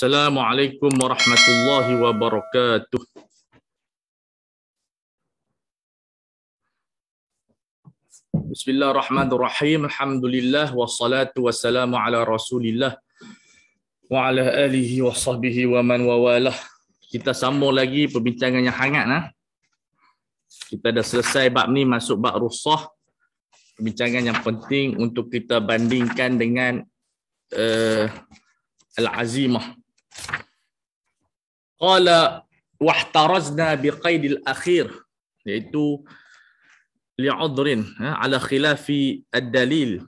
Assalamualaikum warahmatullahi wabarakatuh. Bismillahirrahmanirrahim. Alhamdulillah wassalatu wassalamu ala Rasulillah wa ala alihi wa wa man wawalah. Kita sambung lagi perbincangan yang hangat nah. Kita dah selesai bab ni masuk bab rusah. Perbincangan yang penting untuk kita bandingkan dengan uh, al-azimah Qala wahtarajna biqaidil akhir iaitu li'udrin ya, ala khilafi ad-dalil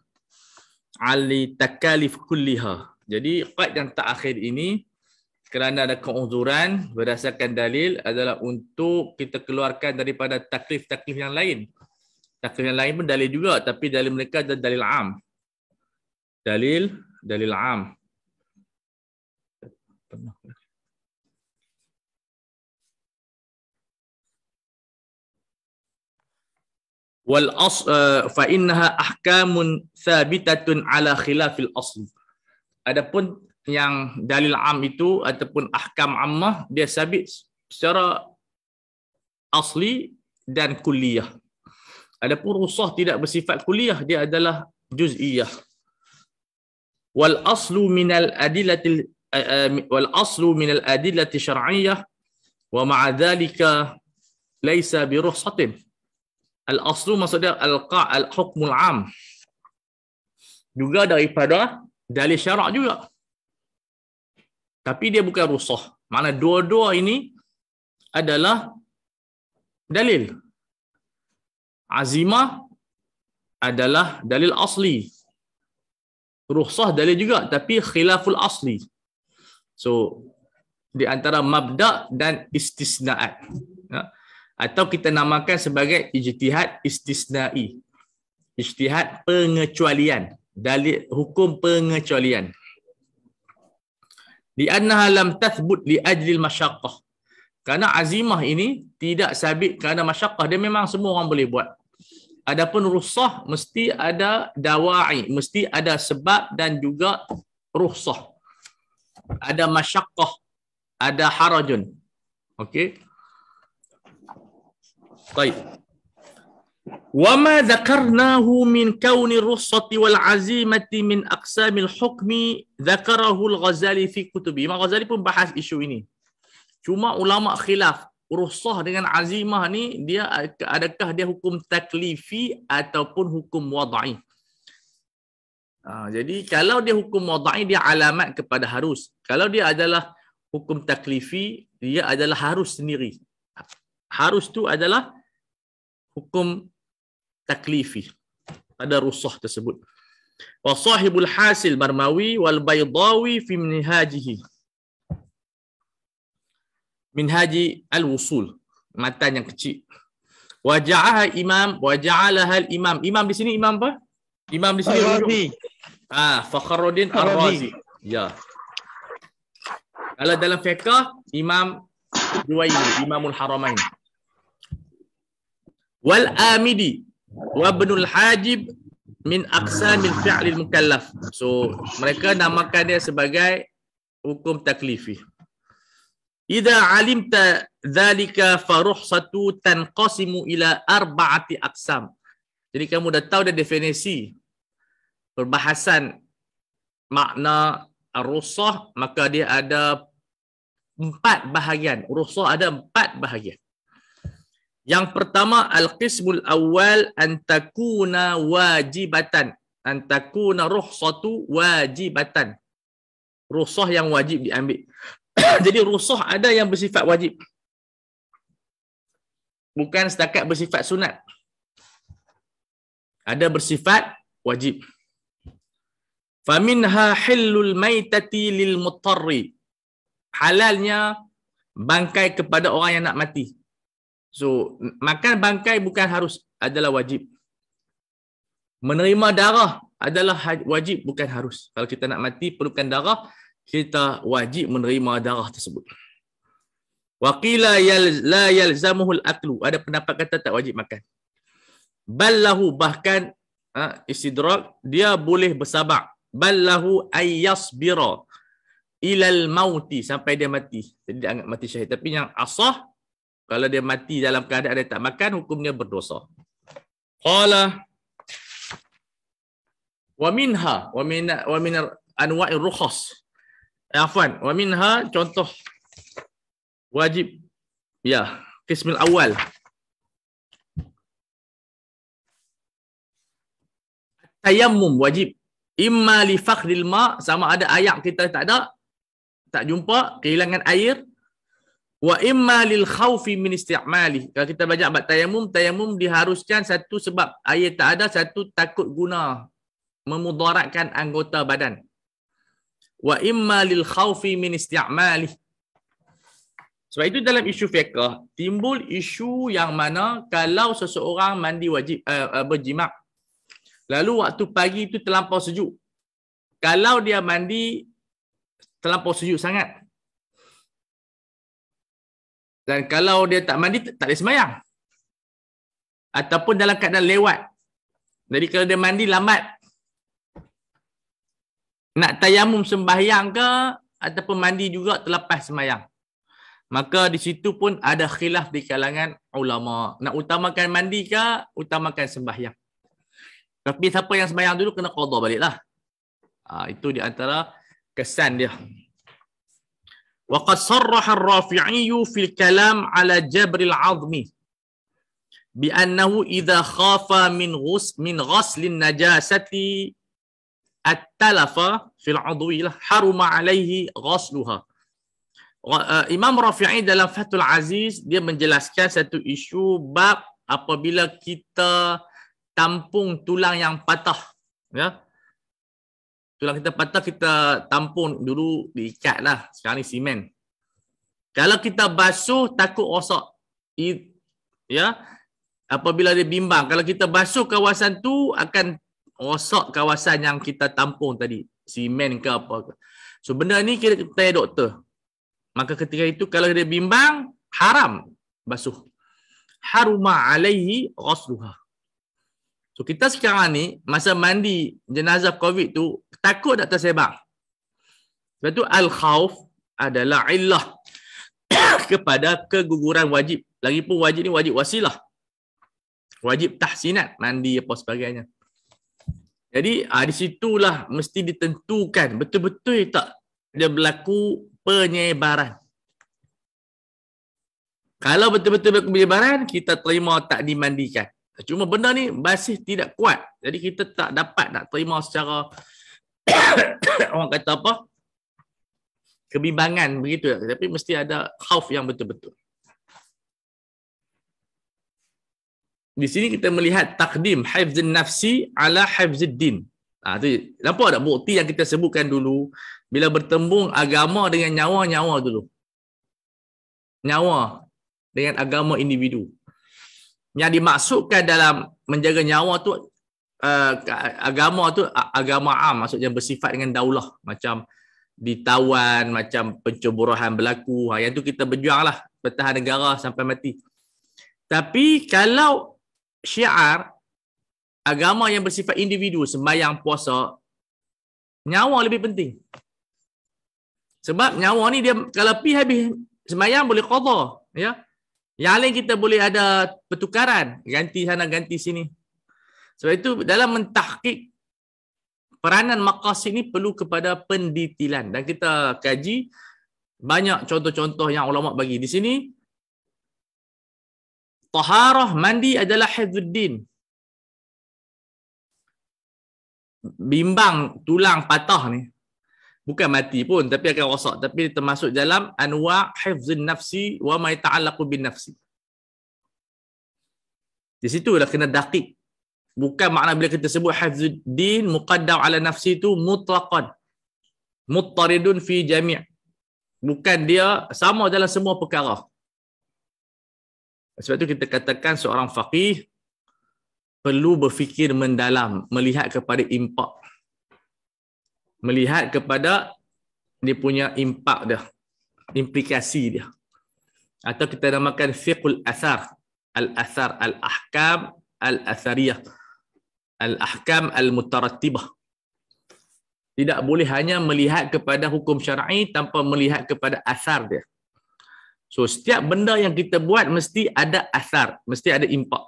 ali takalif kulliha. Jadi qaid yang terakhir ini kerana ada keuzuran berdasarkan dalil adalah untuk kita keluarkan daripada taklif-taklif yang lain. Taklif yang lain pun dalil juga tapi dalil mereka adalah dalil am. Dalil dalil am. والأص... فإنها أحكام ثابتة على خلاف الأصل Adapun yang dalil am itu ataupun ahkam ammah dia sabit secara asli dan kuliah. Adapun rusah tidak bersifat kuliah dia adalah juz'iyah. Wal aslu min al adillatil wal aslu minal adillati syar'iyyah wa ma'a dhalika laysa bi ruhsatin. Al-aslu maksudnya al-qa' al-hukmul am. Juga daripada dalil syarak juga. Tapi dia bukan rusuh. Mana dua-dua ini adalah dalil. Azimah adalah dalil asli. Rusuh dalil juga tapi khilaful asli. So di antara mabda dan istisnaat atau kita namakan sebagai ijtihad istisnai ijtihad pengecualian dalil hukum pengecualian di annaha lam tathbut li ajli masyaqqah kerana azimah ini tidak sabit kerana masyaqqah dia memang semua orang boleh buat adapun rusah mesti ada dawai mesti ada sebab dan juga rusah ada masyaqqah ada harajun okey Baik. Wa ma dzakarnahu min kauni ruhsati wal azimati min aqsamil hukmi dzakarahu al-Ghazali fi kutubi. Imam Ghazali pun bahas isu ini. Cuma ulama khilaf ruhsah dengan azimah ni dia adakah dia hukum taklifi ataupun hukum wad'i. Ha, jadi kalau dia hukum wad'i dia alamat kepada harus. Kalau dia adalah hukum taklifi dia adalah harus sendiri. Ha, harus tu adalah hukum taklifi pada rusah tersebut wa sahibul hasil marmawi wal baydawi fi minhajihi minhaji al wusul matan yang kecil wa ja'aha imam wa ja'alaha al imam imam di sini imam apa imam di sini ar-razi ah fakhruddin ar-razi ya kalau dalam fiqh imam dua ini imamul haramain wal amidi wa ibnul hajib min aqsam min fi'lil mukallaf so mereka namakan dia sebagai hukum taklifi idza alimta dhalika faruhsatu tanqasimu ila arba'ati aqsam jadi kamu dah tahu dah definisi perbahasan makna ruhsah maka dia ada empat bahagian ruhsah ada empat bahagian yang pertama al-qismul awal antakuna wajibatan. Antakuna ruhsatu wajibatan. Ruhsah yang wajib diambil. Jadi ruhsah ada yang bersifat wajib. Bukan setakat bersifat sunat. Ada bersifat wajib. Faminha hillul maitati lil mutarri. Halalnya bangkai kepada orang yang nak mati. So makan bangkai bukan harus adalah wajib. Menerima darah adalah ha-, wajib bukan harus. Kalau kita nak mati perlukan darah, kita wajib menerima darah tersebut. Waqila yal la yalzamuhul aklu. Ada pendapat kata tak wajib makan. Ballahu bahkan ha, istidrak dia boleh bersabar. Ballahu ayyasbira ilal mauti sampai dia mati. Jadi dia anggap mati syahid. Tapi yang asah kalau dia mati dalam keadaan dia tak makan, hukumnya berdosa. Qala wa minha wa min wa min anwa'ir rukhas. Eh, afwan, wa minha contoh wajib ya, kismil awal. Tayammum wajib imma li fakhdil ma sama ada ayat kita tak ada tak jumpa kehilangan air wa imma lil khawfi min isti'mali kalau kita banyak bab tayamum tayamum diharuskan satu sebab air tak ada satu takut guna memudaratkan anggota badan wa imma lil khawfi min isti'mali sebab itu dalam isu fiqah timbul isu yang mana kalau seseorang mandi wajib uh, berjimak lalu waktu pagi itu terlampau sejuk kalau dia mandi terlampau sejuk sangat dan kalau dia tak mandi, tak boleh semayang. Ataupun dalam keadaan lewat. Jadi kalau dia mandi, lambat. Nak tayamum sembahyang ke, ataupun mandi juga terlepas semayang. Maka di situ pun ada khilaf di kalangan ulama. Nak utamakan mandi ke, utamakan sembahyang. Tapi siapa yang sembahyang dulu, kena qadar baliklah. Ha, itu di antara kesan dia al وقد صرح al في الكلام على جبر العظم بأنه إذا min من غسل من غسل النجاسة التلف في العضو حرم عليه غسلها Imam Rafi'i dalam Fathul Aziz dia menjelaskan satu isu bab apabila kita tampung tulang yang patah ya Tulang kita patah, kita tampung dulu, diikat lah. Sekarang ni simen. Kalau kita basuh, takut rosak. It, ya? Apabila dia bimbang. Kalau kita basuh kawasan tu, akan rosak kawasan yang kita tampung tadi. Simen ke apa ke. So, benda ni kita tanya doktor. Maka ketika itu, kalau dia bimbang, haram basuh. Haruma alaihi rosluha. So kita sekarang ni masa mandi jenazah COVID tu takut tak tersebar. Sebab tu al khauf adalah Allah kepada keguguran wajib. Lagipun wajib ni wajib wasilah. Wajib tahsinat mandi apa sebagainya. Jadi ah, di situlah mesti ditentukan betul-betul tak dia berlaku penyebaran. Kalau betul-betul berlaku penyebaran, kita terima tak dimandikan. Cuma benda ni masih tidak kuat. Jadi kita tak dapat nak terima secara orang kata apa? Kebimbangan begitu. Tapi mesti ada khauf yang betul-betul. Di sini kita melihat takdim hafzun nafsi ala hafzud din. Ah ha, tu nampak tak bukti yang kita sebutkan dulu bila bertembung agama dengan nyawa-nyawa dulu. Nyawa dengan agama individu yang dimaksudkan dalam menjaga nyawa tu uh, agama tu agama am maksudnya bersifat dengan daulah macam ditawan macam pencemburuan berlaku ha, yang tu kita berjuanglah lah pertahan negara sampai mati tapi kalau syiar agama yang bersifat individu sembahyang puasa nyawa lebih penting sebab nyawa ni dia kalau pi habis sembahyang boleh qadha ya yang lain kita boleh ada pertukaran, ganti sana, ganti sini. Sebab itu dalam mentahkik peranan maqasid ini perlu kepada pendetilan. Dan kita kaji banyak contoh-contoh yang ulama bagi di sini. Taharah mandi adalah hizuddin. Bimbang tulang patah ni bukan mati pun tapi akan rosak tapi termasuk dalam anwa hifzun nafsi wa ma yata'allaqu bin nafsi di situ dah kena dakik bukan makna bila kita sebut hifzud din muqaddam ala nafsi tu mutlaqan muttaridun fi jami' bukan dia sama dalam semua perkara sebab tu kita katakan seorang faqih perlu berfikir mendalam melihat kepada impak melihat kepada dia punya impak dia implikasi dia atau kita namakan fiqul asar, al athar al ahkam al athariyah al ahkam al mutarattibah tidak boleh hanya melihat kepada hukum syar'i tanpa melihat kepada asar dia so setiap benda yang kita buat mesti ada asar mesti ada impak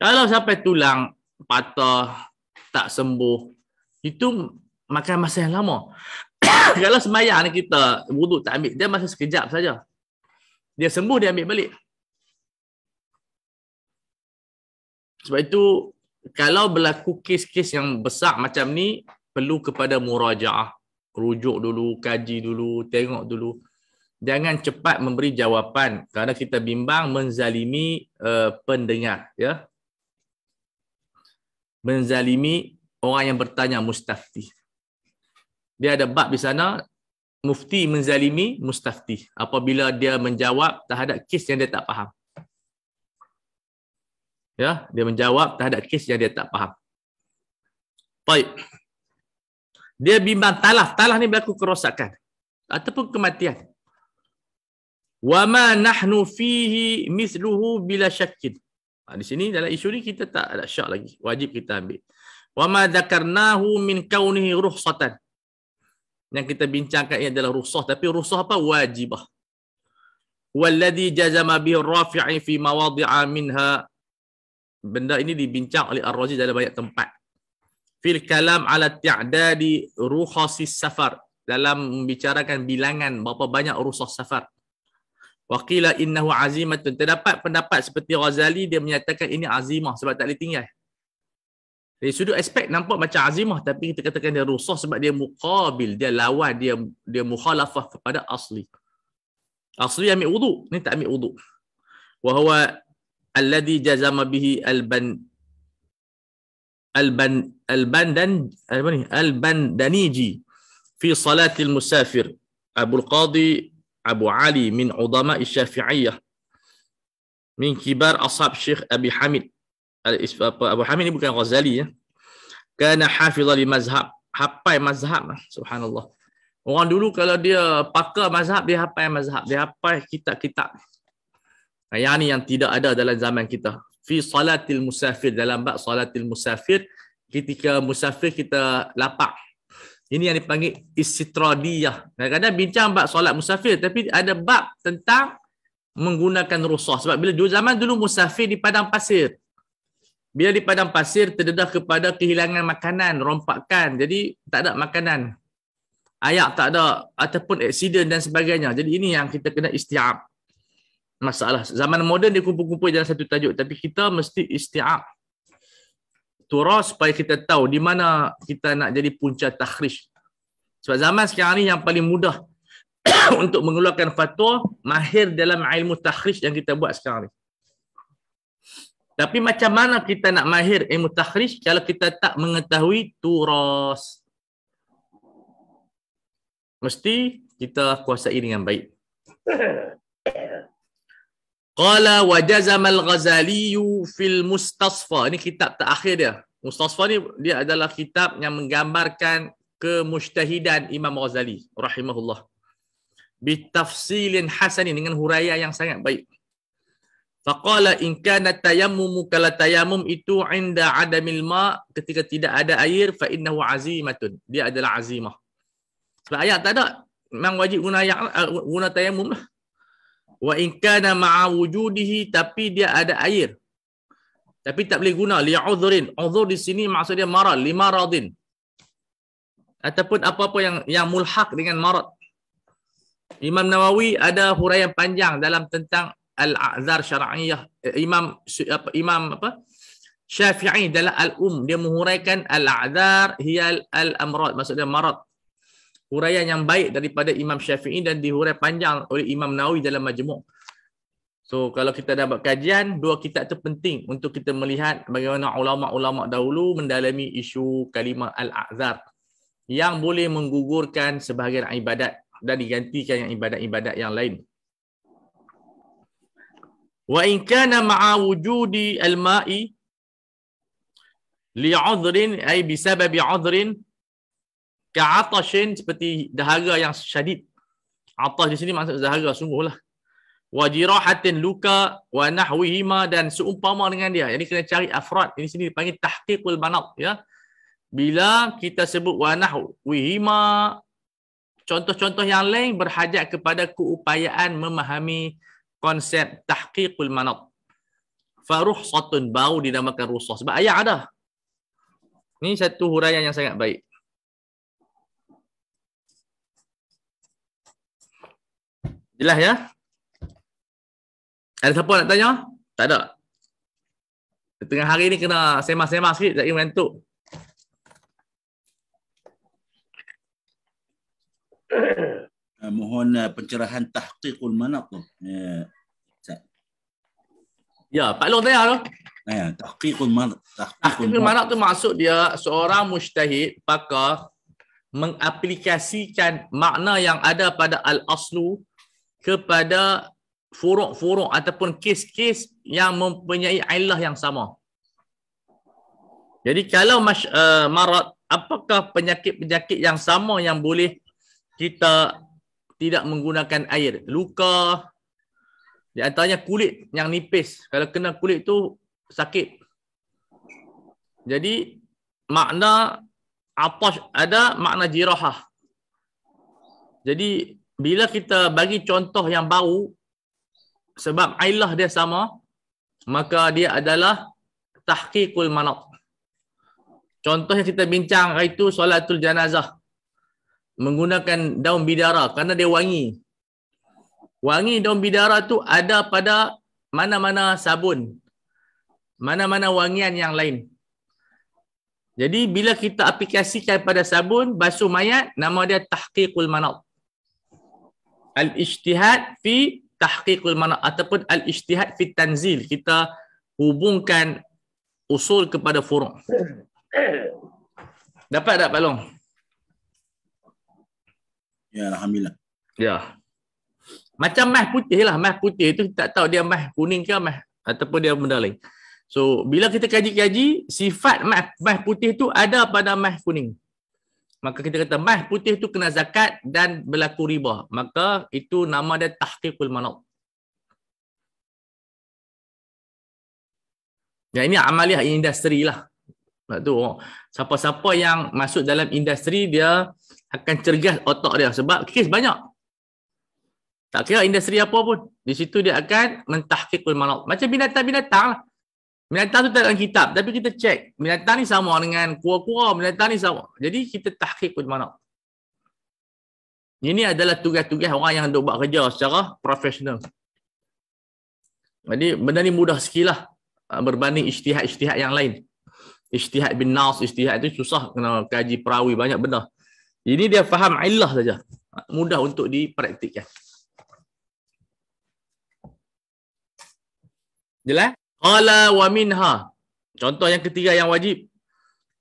kalau sampai tulang patah tak sembuh itu makan masa yang lama. Kalau semayang ni kita wuduk tak ambil, dia masa sekejap saja. Dia sembuh dia ambil balik. Sebab itu kalau berlaku kes-kes yang besar macam ni perlu kepada murajaah, rujuk dulu, kaji dulu, tengok dulu. Jangan cepat memberi jawapan kerana kita bimbang menzalimi uh, pendengar, ya. Menzalimi orang yang bertanya mustafti. Dia ada bab di sana, mufti menzalimi mustafti apabila dia menjawab terhadap kes yang dia tak faham. Ya, dia menjawab terhadap kes yang dia tak faham. Baik. Dia bimbang talaf. Talaf ni berlaku kerosakan. Ataupun kematian. وَمَا نَحْنُ فِيهِ bila بِلَا شَكِّدْ ha, Di sini dalam isu ni kita tak ada syak lagi. Wajib kita ambil wa ma dzakarnahu min kaunihi rukhsatan yang kita bincangkan ini adalah rukhsah tapi rukhsah apa wajibah walladhi jazama bihi rafi'i fi mawadhi'a minha benda ini dibincang oleh ar-razi dalam banyak tempat fil kalam ala ti'dadi rukhsi safar dalam membicarakan bilangan berapa banyak rukhsah safar Waqila innahu azimatun. Terdapat pendapat seperti Ghazali, dia menyatakan ini azimah sebab tak boleh tinggal dari sudut aspek nampak macam azimah tapi kita katakan dia rusuh sebab dia muqabil dia lawan dia dia mukhalafah kepada asli asli ambil wudu ni tak ambil wudu wa huwa alladhi jazama bihi alban alban albandan apa ni albandaniji fi salati almusafir abul qadi abu ali min udama asy-syafi'iyah min kibar ashab syekh abi hamid apa Abu Hamid ni bukan Ghazali ya. Kana hafizah li mazhab, hafal mazhab lah, subhanallah. Orang dulu kalau dia pakai mazhab dia hafal mazhab, dia hafal kitab-kitab. Yang ni yang tidak ada dalam zaman kita. Fi salatil musafir dalam bab salatil musafir ketika musafir kita lapak. Ini yang dipanggil istitradiyah. Kadang-kadang bincang bab solat musafir tapi ada bab tentang menggunakan rusah. Sebab bila dua zaman dulu musafir di padang pasir. Bila di padang pasir terdedah kepada kehilangan makanan, rompakan. Jadi tak ada makanan. Ayak tak ada ataupun eksiden dan sebagainya. Jadi ini yang kita kena isti'ab. Masalah zaman moden dia kumpul-kumpul dalam satu tajuk tapi kita mesti isti'ab. Turah supaya kita tahu di mana kita nak jadi punca takhrij. Sebab zaman sekarang ni yang paling mudah untuk mengeluarkan fatwa mahir dalam ilmu takhrij yang kita buat sekarang ni. Tapi macam mana kita nak mahir ilmu takhrij kalau kita tak mengetahui turas? Mesti kita kuasai dengan baik. Qala wa jazama al-Ghazali fil Mustasfa. Ini kitab terakhir dia. Mustasfa ni dia adalah kitab yang menggambarkan kemustahidan Imam Ghazali rahimahullah. Bi tafsilin hasanin dengan huraian yang sangat baik. Faqala in kana tayammumu kala tayammum itu inda adamil ma ketika tidak ada air fa innahu azimatun dia adalah azimah. Sebab lah, ayat tak ada memang wajib guna ayat eh, guna tayammum lah. Wa in kana ma'a wujudihi tapi dia ada air. Tapi tak boleh guna li udhrin. Udhur di sini maksudnya dia marad li maradin. Ataupun apa-apa yang yang mulhak dengan marad. Imam Nawawi ada huraian panjang dalam tentang al-azhar syar'iyyah eh, imam apa imam apa syafi'i dalam al-um dia menghuraikan al-azhar hiyal al-amrad maksudnya marad huraian yang baik daripada imam syafi'i dan dihurai panjang oleh imam nawawi dalam majmu' So kalau kita dapat kajian, dua kitab tu penting untuk kita melihat bagaimana ulama-ulama dahulu mendalami isu kalimah al-azhar yang boleh menggugurkan sebahagian ibadat dan digantikan dengan ibadat-ibadat yang lain wa in kana ma'a wujudi al-ma'i li 'udhrin ay bi sababi 'udhrin ka'atashin seperti dahaga yang syadid atas di sini maksud dahaga sungguhlah wa jirahatin luka wa nahwihima dan seumpama dengan dia jadi kena cari afrad ini sini dipanggil tahqiqul manat ya bila kita sebut wa nahwihima contoh-contoh yang lain berhajat kepada keupayaan memahami konsep tahqiqul manat. Faruh satun bau dinamakan rusuh. Sebab ayat ada. Ini satu huraian yang sangat baik. Jelas ya? Ada siapa nak tanya? Tak ada. Tengah hari ni kena semas-semas sikit. Tak ingin mentuk. Yeah. Eh, mohon eh, pencerahan tahqiqul manaq Ya. Ya, Pak Long tanya tu. Ya, tahqiqul manaq. Tahqiqul manaq tu maksud dia seorang mujtahid pakar mengaplikasikan makna yang ada pada al-aslu kepada furuk-furuk ataupun kes-kes yang mempunyai ilah yang sama. Jadi kalau mas, uh, eh, marat, apakah penyakit-penyakit yang sama yang boleh kita tidak menggunakan air. Luka di antaranya kulit yang nipis. Kalau kena kulit tu sakit. Jadi makna apa ada makna jirahah. Jadi bila kita bagi contoh yang bau sebab ailah dia sama maka dia adalah tahqiqul manat. Contoh yang kita bincang iaitu solatul janazah menggunakan daun bidara kerana dia wangi. Wangi daun bidara tu ada pada mana-mana sabun. Mana-mana wangian yang lain. Jadi bila kita aplikasikan pada sabun basuh mayat nama dia tahqiqul manat. Al-ijtihad fi tahqiqul manat ataupun al-ijtihad fi tanzil. Kita hubungkan usul kepada furu'. Dapat tak Pak Long? Ya, Alhamdulillah. Ya. Macam mah putih lah. mah putih tu tak tahu dia mah kuning ke mas ataupun dia benda lain. So, bila kita kaji-kaji, sifat mah mah putih tu ada pada mah kuning. Maka kita kata mah putih tu kena zakat dan berlaku riba. Maka itu nama dia tahqiqul manat. Ya ini amaliah industri lah. Tak tu. Siapa-siapa yang masuk dalam industri dia akan cergas otak dia sebab kes banyak. Tak kira industri apa pun. Di situ dia akan mentahkikul malak. Macam binatang-binatang lah. Binatang tu tak dalam kitab. Tapi kita cek. Binatang ni sama dengan kura-kura. Binatang ni sama. Jadi kita tahkikul malak. Ini adalah tugas-tugas orang yang duk buat kerja secara profesional. Jadi benda ni mudah sekilah ah, berbanding ijtihad-ijtihad yang lain. Ijtihad bin Nas, ijtihad itu susah kena kaji perawi banyak benda. Ini dia faham illah saja. Mudah untuk dipraktikkan. Jelas? Qala wa minha. Contoh yang ketiga yang wajib.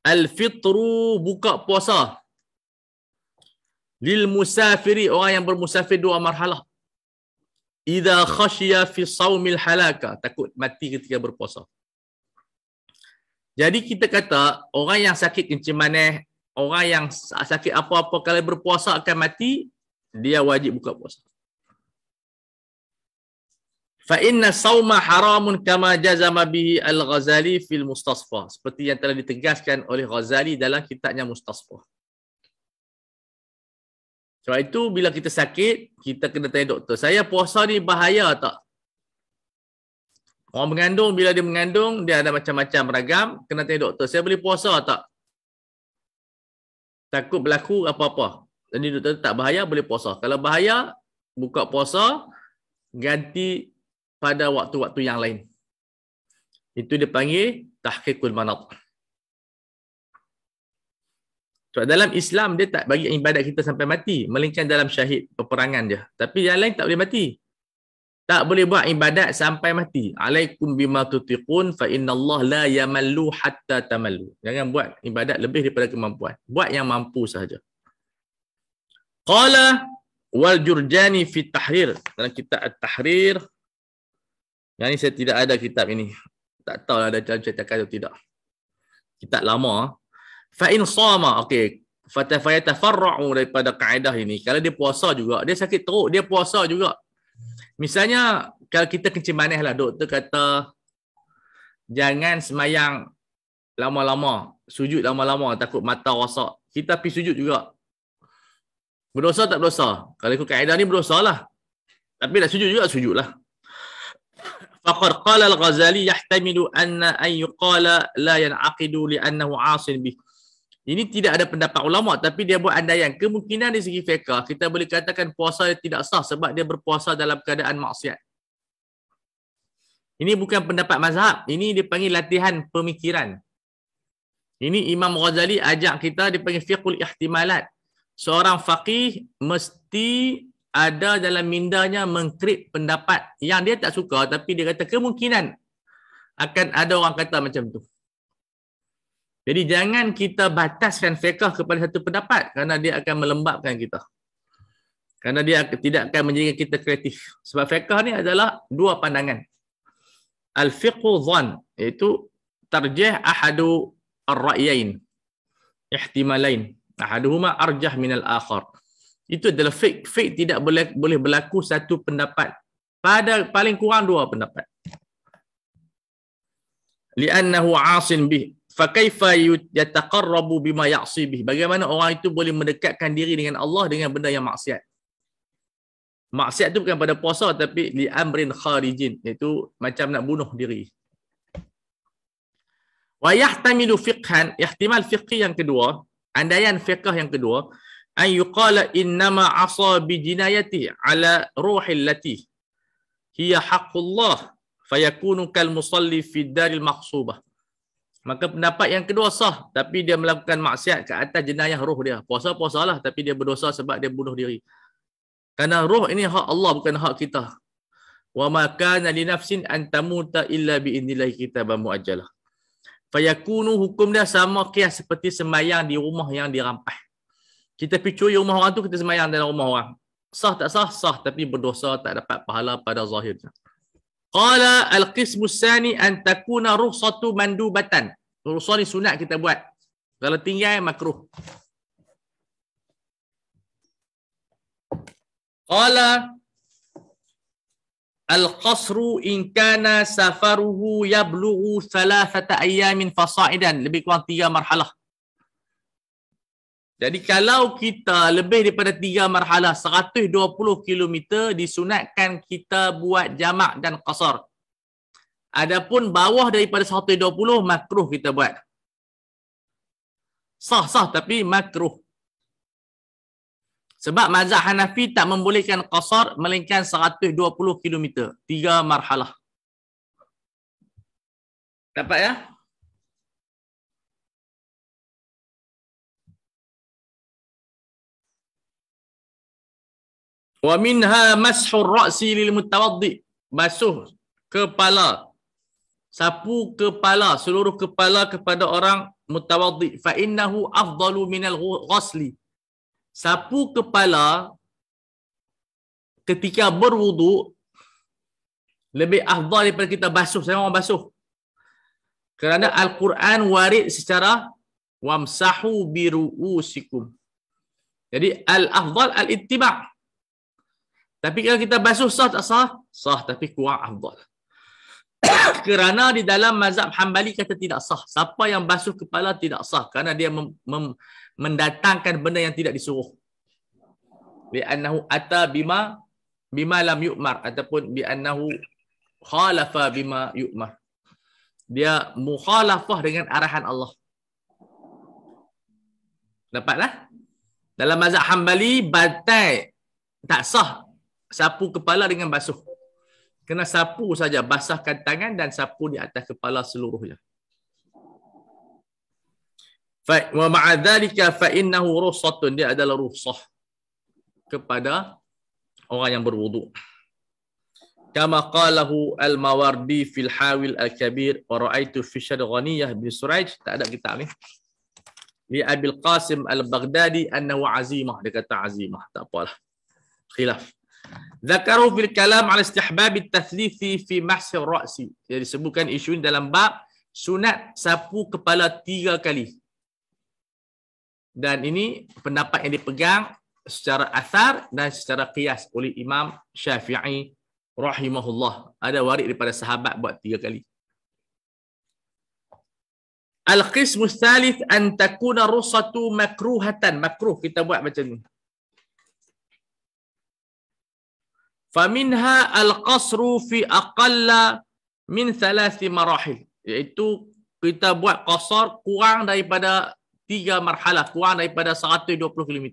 Al-fitru buka puasa. Lil musafiri. Orang yang bermusafir dua marhalah. Ida khashiyah fi sawmil halaka. Takut mati ketika berpuasa. Jadi kita kata orang yang sakit kencing manis, orang yang sakit apa-apa kalau berpuasa akan mati, dia wajib buka puasa. Fa inna sawma haramun kama jazama bihi al-Ghazali fil Mustasfa. Seperti yang telah ditegaskan oleh Ghazali dalam kitabnya Mustasfa. Sebab itu bila kita sakit, kita kena tanya doktor. Saya puasa ni bahaya tak? Orang mengandung, bila dia mengandung, dia ada macam-macam ragam. Kena tanya doktor, saya boleh puasa tak? takut berlaku apa-apa. Jadi doktor tak bahaya boleh puasa. Kalau bahaya buka puasa ganti pada waktu-waktu yang lain. Itu dipanggil tahqiqul manat. So, dalam Islam dia tak bagi ibadat kita sampai mati melainkan dalam syahid peperangan je. Tapi yang lain tak boleh mati tak boleh buat ibadat sampai mati alaikum bima tutiqun fa inna Allah la yamallu hatta tamallu jangan buat ibadat lebih daripada kemampuan buat yang mampu sahaja qala wal jurjani fi tahrir dalam kitab at tahrir yang ini saya tidak ada kitab ini tak tahu ada dalam cetakan atau tidak kitab lama fa in sama okey fa tafayatafarra'u daripada kaedah ini kalau dia puasa juga dia sakit teruk dia puasa juga Misalnya kalau kita kencing manis lah doktor kata jangan semayang lama-lama, sujud lama-lama takut mata rosak. Kita pergi sujud juga. Berdosa tak berdosa? Kalau ikut kaedah ni berdosa lah. Tapi dah sujud juga, sujud lah. Faqad qala al-Ghazali yahtamilu anna an yuqala la yan'aqidu li 'asin bih. Ini tidak ada pendapat ulama tapi dia buat andaian kemungkinan di segi fiqh kita boleh katakan puasa dia tidak sah sebab dia berpuasa dalam keadaan maksiat. Ini bukan pendapat mazhab, ini dipanggil latihan pemikiran. Ini Imam Ghazali ajak kita dipanggil fiqhul ihtimalat. Seorang faqih mesti ada dalam mindanya mengkrit pendapat yang dia tak suka tapi dia kata kemungkinan akan ada orang kata macam tu. Jadi jangan kita bataskan fiqh kepada satu pendapat kerana dia akan melembabkan kita. Kerana dia tidak akan menjadikan kita kreatif. Sebab fiqh ni adalah dua pandangan. Al-fiqhu dhan iaitu tarjih ahadu ar-ra'yain ihtimalain ahaduhuma arjah minal akhar. Itu adalah fiqh. Fiqh tidak boleh boleh berlaku satu pendapat pada paling kurang dua pendapat. Li'annahu 'asin bih fakaifa yataqarrabu bima ya'sibih bagaimana orang itu boleh mendekatkan diri dengan Allah dengan benda yang maksiat maksiat itu bukan pada puasa tapi li amrin kharijin iaitu macam nak bunuh diri wa yahtamilu fiqhan yahtimal fiqhi yang kedua andaian fiqh yang kedua ay yuqala innama asa bi ala ruhil lati hiya haqqullah fayakunu kal musalli fid daril maqsubah Maka pendapat yang kedua sah tapi dia melakukan maksiat ke atas jenayah roh dia. Puasa-puasalah tapi dia berdosa sebab dia bunuh diri. Karena roh ini hak Allah bukan hak kita. Wa ma kana li nafsin an tamuta illa bi kita kitabam muajjalah. Fayakunu hukum dia sama kias seperti semayang di rumah yang dirampas. Kita pergi rumah orang tu kita semayang dalam rumah orang. Sah tak sah? Sah tapi berdosa tak dapat pahala pada zahirnya. Qala al-qismu sani an takuna ruhsatu mandubatan. Ruhsah ni sunat kita buat. Kalau tinggal makruh. Qala Al-qasru in kana safaruhu yablughu thalathata ayyamin fasaidan lebih kurang tiga marhalah. Jadi kalau kita lebih daripada tiga marhalah 120 km disunatkan kita buat jamak dan qasar. Adapun bawah daripada 120 makruh kita buat. Sah-sah tapi makruh. Sebab mazhab Hanafi tak membolehkan qasar melainkan 120 km, tiga marhalah. Dapat ya? Wa minha mashur ra'si lil mutawaddi. Basuh kepala. Sapu kepala, seluruh kepala kepada orang mutawaddi. Fa innahu afdalu minal ghusli. Sapu kepala ketika berwudu lebih afdal daripada kita basuh. Saya orang basuh. Kerana Al-Quran warid secara wamsahu biru'usikum. Jadi al-afdal al-ittiba' Tapi kalau kita basuh sah tak sah? Sah tapi kurang afdal. Kerana di dalam mazhab Hanbali kata tidak sah. Siapa yang basuh kepala tidak sah kerana dia mendatangkan benda yang tidak disuruh. Bi annahu ata bima bima lam yu'mar ataupun bi annahu khalafa bima yu'mar. Dia mukhalafah dengan arahan Allah. Dapatlah. Dalam mazhab Hanbali batal tak sah sapu kepala dengan basuh. Kena sapu saja, basahkan tangan dan sapu di atas kepala seluruhnya. Fa wa ma'a dhalika fa innahu ruhsatun dia adalah ruhsah kepada orang yang berwudu. Kama qalahu al-Mawardi fil Hawil al-Kabir wa ra'aitu fi Syad Ghaniyah bin Suraj tak ada kita ni. Li Abil Qasim al-Baghdadi annahu azimah dia kata azimah tak apalah. Khilaf. Zakaruh fil kalam ala istihbab at-tathlithi fi mahsi ar-ra'si. Dia disebutkan isu ini dalam bab sunat sapu kepala tiga kali. Dan ini pendapat yang dipegang secara asar dan secara qiyas oleh Imam Syafi'i rahimahullah. Ada waris daripada sahabat buat tiga kali. Al-qismu thalith an takuna rusatu makruhatan. Makruh kita buat macam ni. فمنها القصر في أقل min ثلاث مراحل iaitu kita buat qasar kurang daripada tiga marhalah kurang daripada 120 km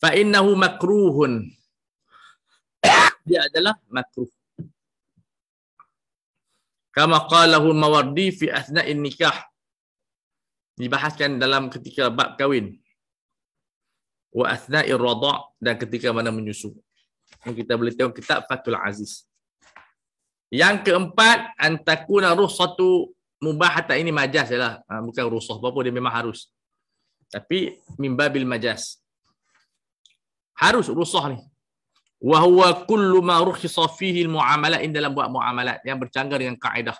fa innahu makruhun dia adalah makruh kama qalahu mawardi fi athna'in nikah dibahaskan dalam ketika bab kahwin wa athna'i radha' dan ketika mana menyusu. kita boleh tengok kitab Fathul Aziz. Yang keempat, antakuna ruhsatu mubahata ini majas lah. Ha, bukan rusuh apa-apa, dia memang harus. Tapi, mimba bil majas. Harus rusuh ni. Wahuwa kullu ma ruhsa fihi al-mu'amalat in dalam buat mu'amalat yang bercanggah dengan kaedah.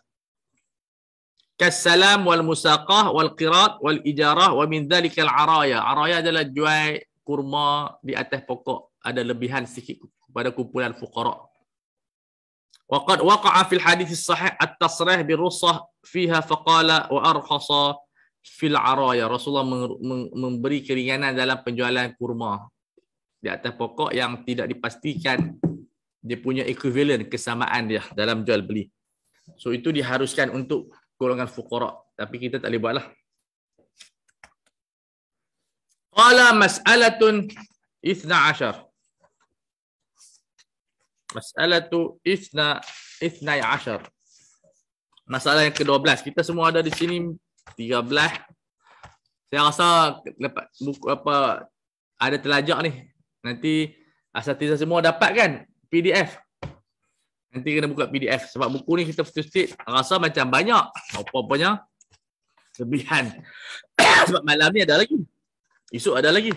Kassalam wal musaqah wal qirat wal ijarah wa min dhalika al-araya. Araya adalah jual kurma di atas pokok ada lebihan sikit kepada kumpulan fuqara. Waqad waqa'a fil hadis sahih at-tasrih bi rusah fiha faqala wa arkhasa fil araya. Rasulullah memberi keringanan dalam penjualan kurma di atas pokok yang tidak dipastikan dia punya ekuivalen kesamaan dia dalam jual beli. So itu diharuskan untuk golongan fuqara tapi kita tak boleh buatlah. Qala mas'alatun isna ashar. Mas'alatu isna isna ashar. Masalah yang ke-12. Kita semua ada di sini 13. Saya rasa dapat buku apa ada telajak ni. Nanti asatiza semua dapat kan PDF. Nanti kena buka PDF sebab buku ni kita first state rasa macam banyak apa-apanya apa lebihan. sebab malam ni ada lagi. Esok ada lagi.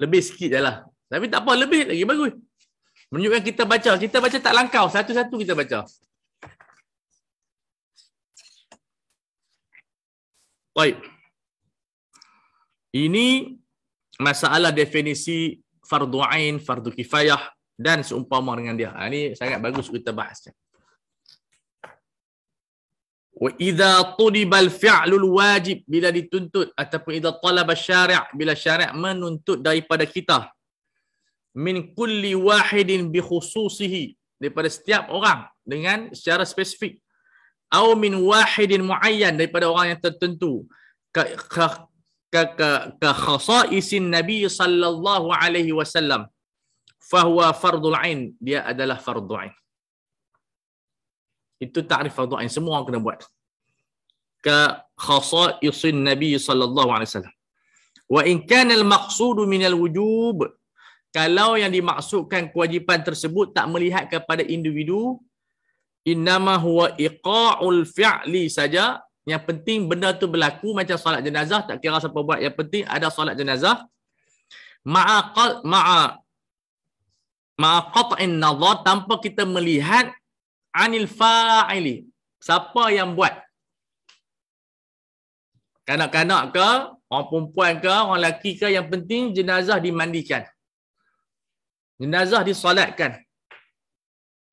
Lebih sikit jelah. Tapi tak apa, lebih lagi bagus. Menunjukkan kita baca. Kita baca tak langkau. Satu-satu kita baca. Baik. Ini masalah definisi fardu ain, fardu kifayah dan seumpama dengan dia. Ha, ini sangat bagus kita bahaskan wa idza tudibal fi'lul wajib bila dituntut ataupun idza talab syari' bila syari' menuntut daripada kita min kulli wahidin bi khususihi daripada setiap orang dengan secara spesifik atau min wahidin muayyan daripada orang yang tertentu ka ka ka, ka, ka khasaisin nabi sallallahu alaihi wasallam fahuwa fardhu dia adalah fardulain. Itu takrif fardu ain semua orang kena buat. Ka khasa'isun Nabi sallallahu alaihi wasallam. Wa in kana al-maqsud min al-wujub kalau yang dimaksudkan kewajipan tersebut tak melihat kepada individu innama huwa iqa'ul fi'li saja yang penting benda tu berlaku macam solat jenazah tak kira siapa buat yang penting ada solat jenazah ma'a ma'a ma'a qat'in nazar tanpa kita melihat anil fa'ili. Siapa yang buat? Kanak-kanak ke, orang perempuan ke, orang lelaki ke, yang penting jenazah dimandikan. Jenazah disolatkan.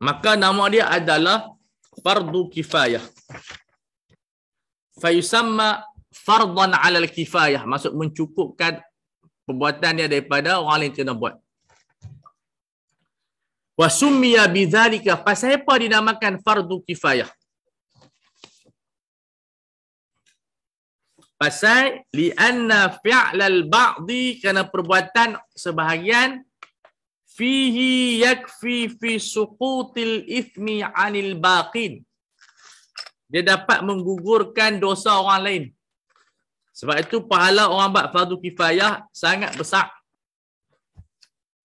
Maka nama dia adalah fardu kifayah. Fayusamma fardan alal kifayah. Maksud mencukupkan perbuatan dia daripada orang lain kena buat. Wasummiya bidzalika pasal apa dinamakan fardu kifayah? Pasal li'anna fi'lal ba'di kerana perbuatan sebahagian fihi yakfi fi suqutil ifmi 'anil baqin. Dia dapat menggugurkan dosa orang lain. Sebab itu pahala orang buat fardu kifayah sangat besar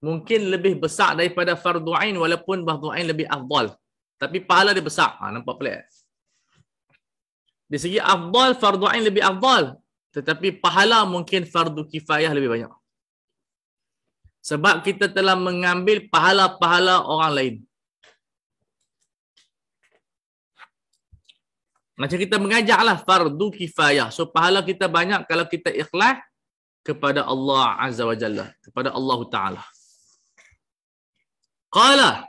mungkin lebih besar daripada fardu ain walaupun fardu ain lebih afdal tapi pahala dia besar ha, nampak pelik eh? di segi afdal fardu ain lebih afdal tetapi pahala mungkin fardu kifayah lebih banyak sebab kita telah mengambil pahala-pahala orang lain macam kita mengajaklah fardu kifayah so pahala kita banyak kalau kita ikhlas kepada Allah Azza Wajalla kepada Allah Taala Qala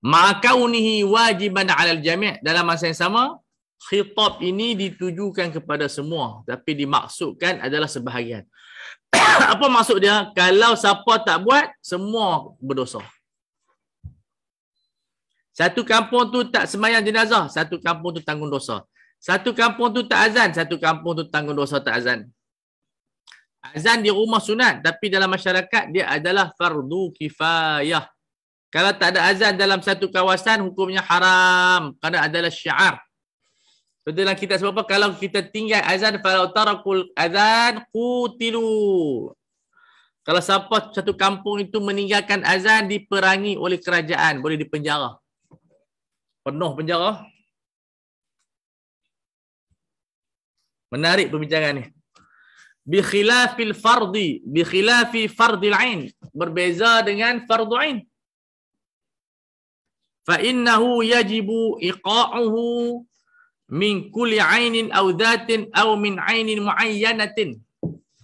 Maka unihi wajiban alal jami' dalam masa yang sama khitab ini ditujukan kepada semua tapi dimaksudkan adalah sebahagian. Apa maksud dia? Kalau siapa tak buat semua berdosa. Satu kampung tu tak semayang jenazah, satu kampung tu tanggung dosa. Satu kampung tu tak azan, satu kampung tu tanggung dosa tak azan. Azan di rumah sunat tapi dalam masyarakat dia adalah fardu kifayah. Kalau tak ada azan dalam satu kawasan hukumnya haram kerana adalah syiar. Betul kita sebab apa? Kalau kita tinggal azan falau tarakul azan qutilu. Kalau siapa satu kampung itu meninggalkan azan diperangi oleh kerajaan, boleh dipenjara. Penuh penjara. Menarik perbincangan ni bi khilafil fardi bi khilafi fardil ain berbeza dengan fardu ain fa innahu yajibu iqa'uhu min kulli ainin aw dhatin aw min ainin muayyanatin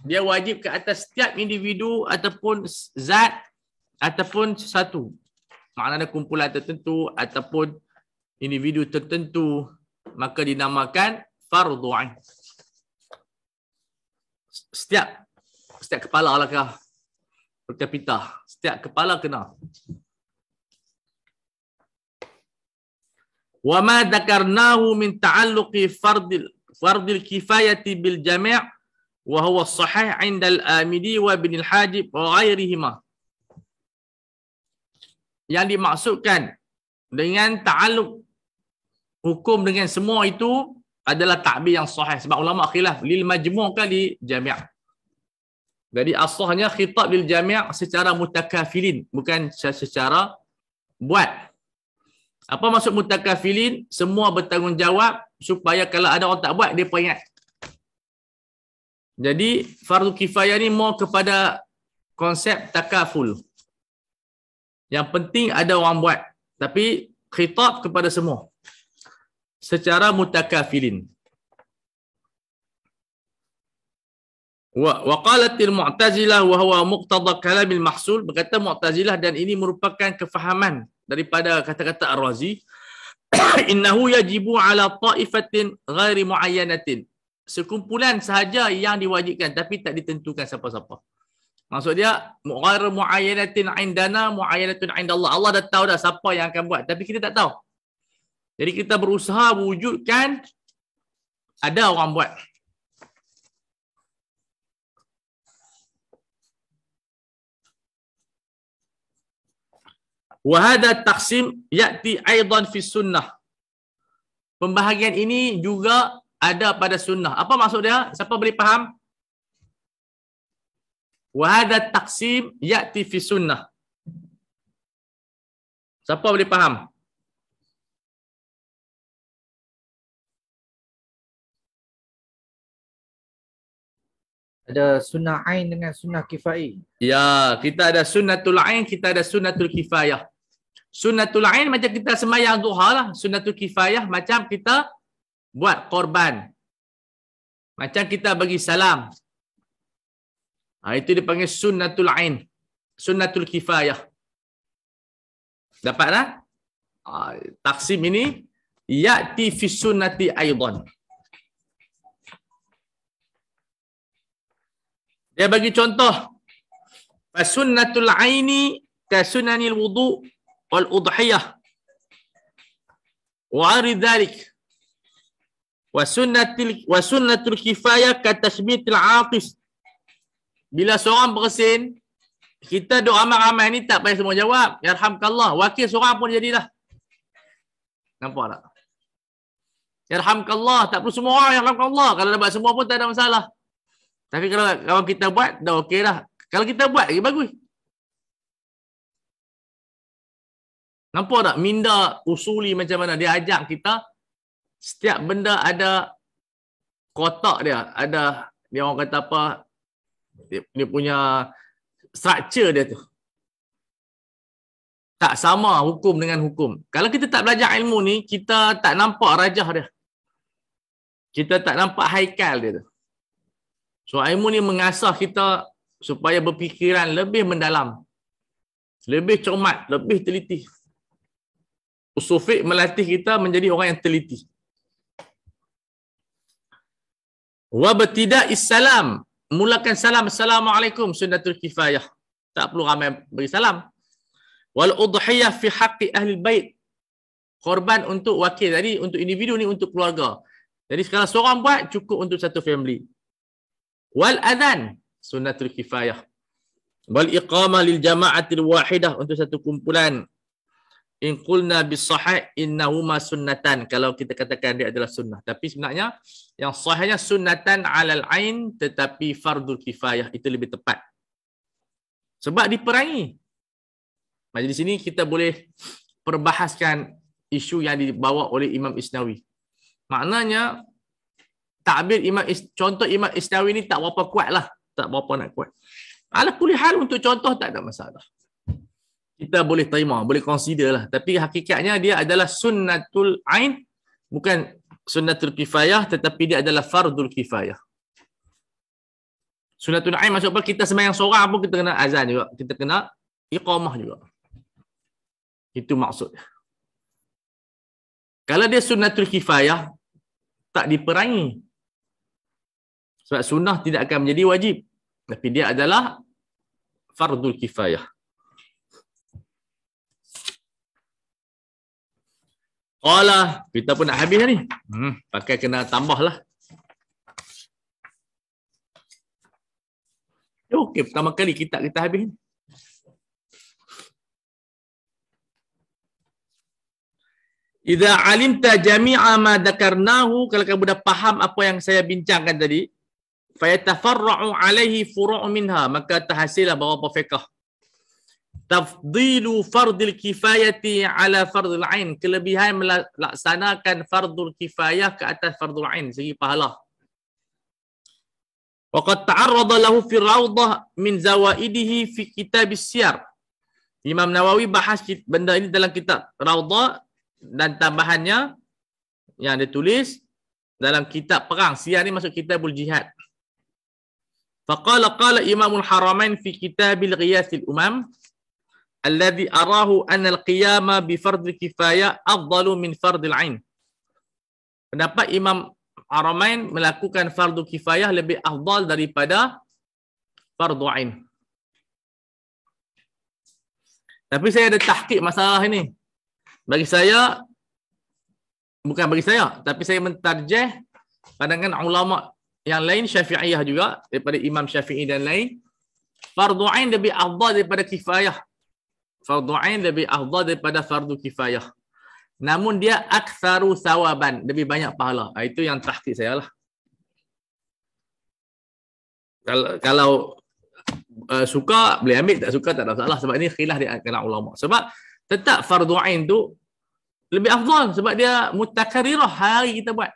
dia wajib ke atas setiap individu ataupun zat ataupun satu maknanya kumpulan tertentu ataupun individu tertentu maka dinamakan fardu ain setiap setiap kepala lah kah berkapita setiap kepala kena wa ma dakarnahu min ta'alluqi fardil fardil kifayati bil jami' wa huwa sahih 'inda al-amidi wa ibn al-hajib wa ghairihima yang dimaksudkan dengan ta'alluq hukum dengan semua itu adalah takbir yang sahih sebab ulama khilaf lil majmu' kali jami' jadi asahnya khitab lil jami' secara mutakafilin bukan secara buat apa maksud mutakafilin semua bertanggungjawab supaya kalau ada orang tak buat dia payah jadi fardu kifayah ni mau kepada konsep takaful yang penting ada orang buat tapi khitab kepada semua secara mutakafilin. Wa waqalat al-Mu'tazilah wa huwa muqtada kalam al-mahsul berkata Mu'tazilah dan ini merupakan kefahaman daripada kata-kata Ar-Razi innahu yajibu ala ta'ifatin ghairi muayyanatin sekumpulan sahaja yang diwajibkan tapi tak ditentukan siapa-siapa maksud dia ghairi muayyanatin indana muayyanatun indallah Allah dah tahu dah siapa yang akan buat tapi kita tak tahu jadi kita berusaha wujudkan ada orang buat. Wa hadha taqsim ya'ti aidan fi sunnah. Pembahagian ini juga ada pada sunnah. Apa maksud dia? Siapa boleh faham? Wa hadha taqsim ya'ti fi sunnah. Siapa boleh faham? ada sunnah ain dengan sunnah kifai. Ya, kita ada sunnatul ain, kita ada sunnatul kifayah. Sunnatul ain macam kita semayang duha lah. Sunnatul kifayah macam kita buat korban. Macam kita bagi salam. Ha, itu dipanggil sunnatul ain. Sunnatul kifayah. Dapat tak? Ha, taksim ini. Ya'ti fi sunnati aydan. Dia bagi contoh sunnatul aini ka sunanil wudu wal udhiyah. Wa ari dzalik wa sunnatul wa sunnatul kifayah ka tashmitil aqis. Bila seorang bersin, kita doa ramai-ramai ni tak payah semua jawab. Ya Alhamdulillah. Wakil seorang pun jadilah. Nampak tak? Ya Alhamdulillah. Tak perlu semua orang. Ya Alhamdulillah. Kalau dapat semua pun tak ada masalah. Tapi kalau kalau kita buat, dah okey dah. Kalau kita buat, lagi bagus. Nampak tak? Minda usuli macam mana. Dia ajak kita, setiap benda ada kotak dia. Ada, dia orang kata apa, dia, dia punya structure dia tu. Tak sama hukum dengan hukum. Kalau kita tak belajar ilmu ni, kita tak nampak rajah dia. Kita tak nampak haikal dia tu. So ilmu ni mengasah kita supaya berfikiran lebih mendalam. Lebih cermat, lebih teliti. Usufik melatih kita menjadi orang yang teliti. Wa betidak salam. Mulakan salam. Assalamualaikum. Sunnatul kifayah. Tak perlu ramai beri salam. Wal udhiyah fi haqqi ahli bait. Korban untuk wakil. Jadi untuk individu ni untuk keluarga. Jadi sekarang seorang buat cukup untuk satu family wal adhan sunnatul kifayah wal Iqama lil jama'atil wahidah untuk satu kumpulan in qulna bis sahih innahuma sunnatan kalau kita katakan dia adalah sunnah tapi sebenarnya yang sahihnya sunnatan alal ain tetapi fardul kifayah itu lebih tepat sebab diperangi majlis ini kita boleh perbahaskan isu yang dibawa oleh Imam Isnawi maknanya takbir imam contoh imam Isnawi ni tak berapa kuat lah. Tak berapa nak kuat. Alah kulih hal untuk contoh tak ada masalah. Kita boleh terima, boleh consider lah. Tapi hakikatnya dia adalah sunnatul ain. Bukan sunnatul kifayah tetapi dia adalah fardul kifayah. Sunnatul ain maksud apa? Kita sembahyang seorang pun kita kena azan juga. Kita kena iqamah juga. Itu maksud. Kalau dia sunnatul kifayah, tak diperangi sebab sunnah tidak akan menjadi wajib. Tapi dia adalah fardul kifayah. Qala, kita pun nak habis ni. Hmm, pakai kena tambah tambahlah. Okey, pertama kali kita kita habis ni. Idza alimta jami'a ma dakarnahu, kalau kamu dah faham apa yang saya bincangkan tadi, fayatafarra'u alaihi furu'u minha maka terhasillah beberapa fiqh tafdilu fardil kifayati ala fardil ain kelebihan melaksanakan fardul kifayah ke atas fardul ain segi pahala waqad ta'arrada lahu fi rawdah min zawaidihi fi kitab siyar Imam Nawawi bahas benda ini dalam kitab Rawdah dan tambahannya yang ditulis dalam kitab perang. Siar ini masuk kitab Bul Jihad. Faqala qala Imamul Haramain fi Kitabil Ghiyasil Umam alladhi arahu anna al-qiyama bi fardhi kifayah afdalu min fardhi al-ain. Pendapat Imam Haramain melakukan fardu kifayah lebih afdal daripada fardu ain. Tapi saya ada tahqiq masalah ini. Bagi saya bukan bagi saya tapi saya mentarjih pandangan ulama yang lain syafi'iyah juga daripada imam syafi'i dan lain fardu ain lebih afdal daripada kifayah fardu ain lebih afdal daripada fardu kifayah namun dia aktsaru sawaban lebih banyak pahala ah, itu yang tahqiq saya lah kalau kalau uh, suka boleh ambil tak suka tak ada masalah sebab ini khilaf di kalangan ulama sebab tetap fardu ain tu lebih afdal sebab dia mutakarirah hari kita buat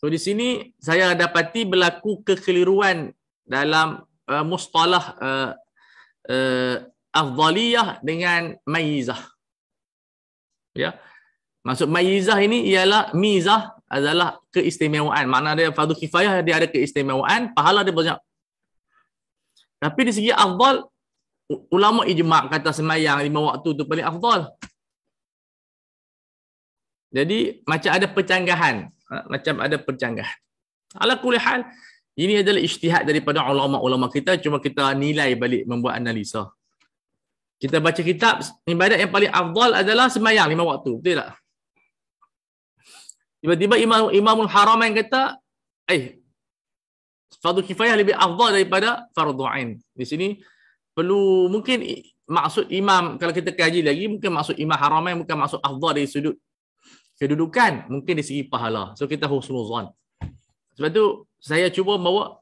So di sini saya dapati berlaku kekeliruan dalam uh, mustalah uh, uh, afdaliyah dengan mayizah. Ya. Maksud mayizah ini ialah mizah adalah keistimewaan. Mana dia fardu kifayah dia ada keistimewaan, pahala dia banyak. Tapi di segi afdal ulama ijma' kata semayang lima waktu tu paling afdal. Jadi macam ada percanggahan Ha, macam ada perjanggah. Ala kulihal, ini adalah isytihad daripada ulama-ulama kita, cuma kita nilai balik membuat analisa. Kita baca kitab, ibadat yang paling afdal adalah semayang lima waktu, betul tak? Tiba-tiba imam, imamul haram yang kata, eh, fardu kifayah lebih afdal daripada fardu ain. Di sini, perlu mungkin maksud imam kalau kita kaji lagi mungkin maksud imam haram bukan maksud afdal dari sudut kedudukan mungkin di segi pahala. So kita husnuzan. Sebab tu saya cuba bawa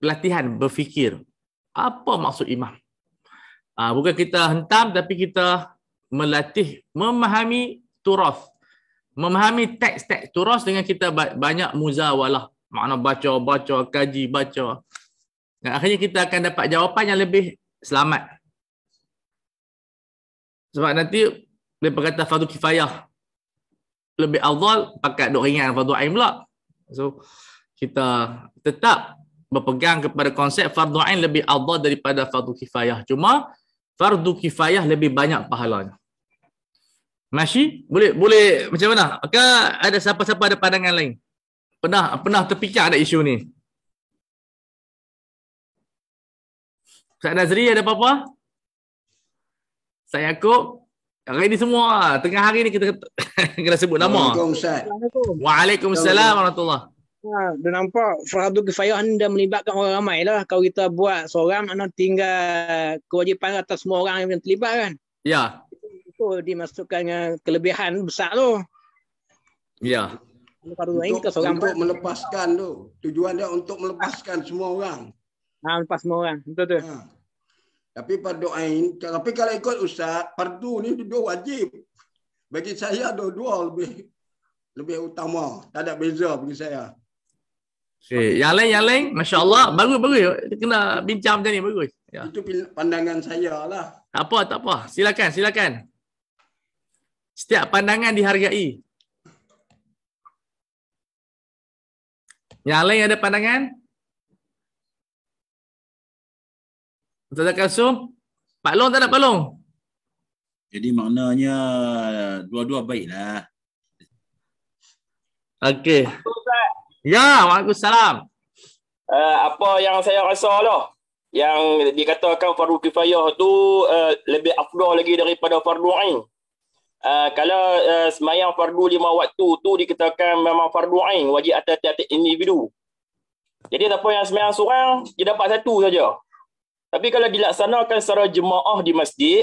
pelatihan berfikir. Apa maksud imam? Uh, bukan kita hentam tapi kita melatih memahami turaf. Memahami teks-teks turaf dengan kita banyak muzawalah. Makna baca, baca, kaji, baca. Dan akhirnya kita akan dapat jawapan yang lebih selamat. Sebab nanti dia berkata fardu kifayah lebih awal pakai duk ringan fardu ain pula. So kita tetap berpegang kepada konsep fardu ain lebih awal daripada fardu kifayah. Cuma fardu kifayah lebih banyak pahalanya. Masyi? Boleh boleh macam mana? Ke ada siapa-siapa ada pandangan lain? Pernah pernah terfikir ada isu ni? Ustaz Nazri ada apa-apa? Saya Yaakob, Hari ni semua tengah hari ni kita kena sebut nama. Waalaikumsalam. Waalaikumsalam warahmatullahi. Ha, dah nampak Fardu Kifayah ni dah melibatkan orang ramai lah. Kalau kita buat seorang, anak tinggal kewajipan atas semua orang yang terlibat kan. Ya. Itu dimasukkan kelebihan besar tu. Ya. Untuk, untuk melepaskan tu. Tujuan dia untuk melepaskan semua orang. Ha, lepas semua orang. Betul tu. Ha. Tapi fardu ain, tapi kalau ikut ustaz, fardu ni dua wajib. Bagi saya ada dua lebih lebih utama, tak ada beza bagi saya. Okay. Yang lain, yang lain, Masya Allah, bagus, bagus. Kena bincang macam ni, bagus. Ya. Itu pandangan saya lah. Tak apa, tak apa. Silakan, silakan. Setiap pandangan dihargai. Yang lain ada pandangan? Ustazah Kasum, Pak Long tak nak Pak Long? Jadi maknanya dua-dua baiklah. Okey. Ya, Waalaikumsalam. Uh, apa yang saya rasa lah, yang dikatakan Fardu Kifayah tu uh, lebih afdol lagi daripada Fardu Ain. Uh, kalau uh, semayang fardu lima waktu tu dikatakan memang fardu ain wajib atas tiap-tiap individu. Jadi apa yang semayang seorang dia dapat satu saja. Tapi kalau dilaksanakan secara jemaah di masjid,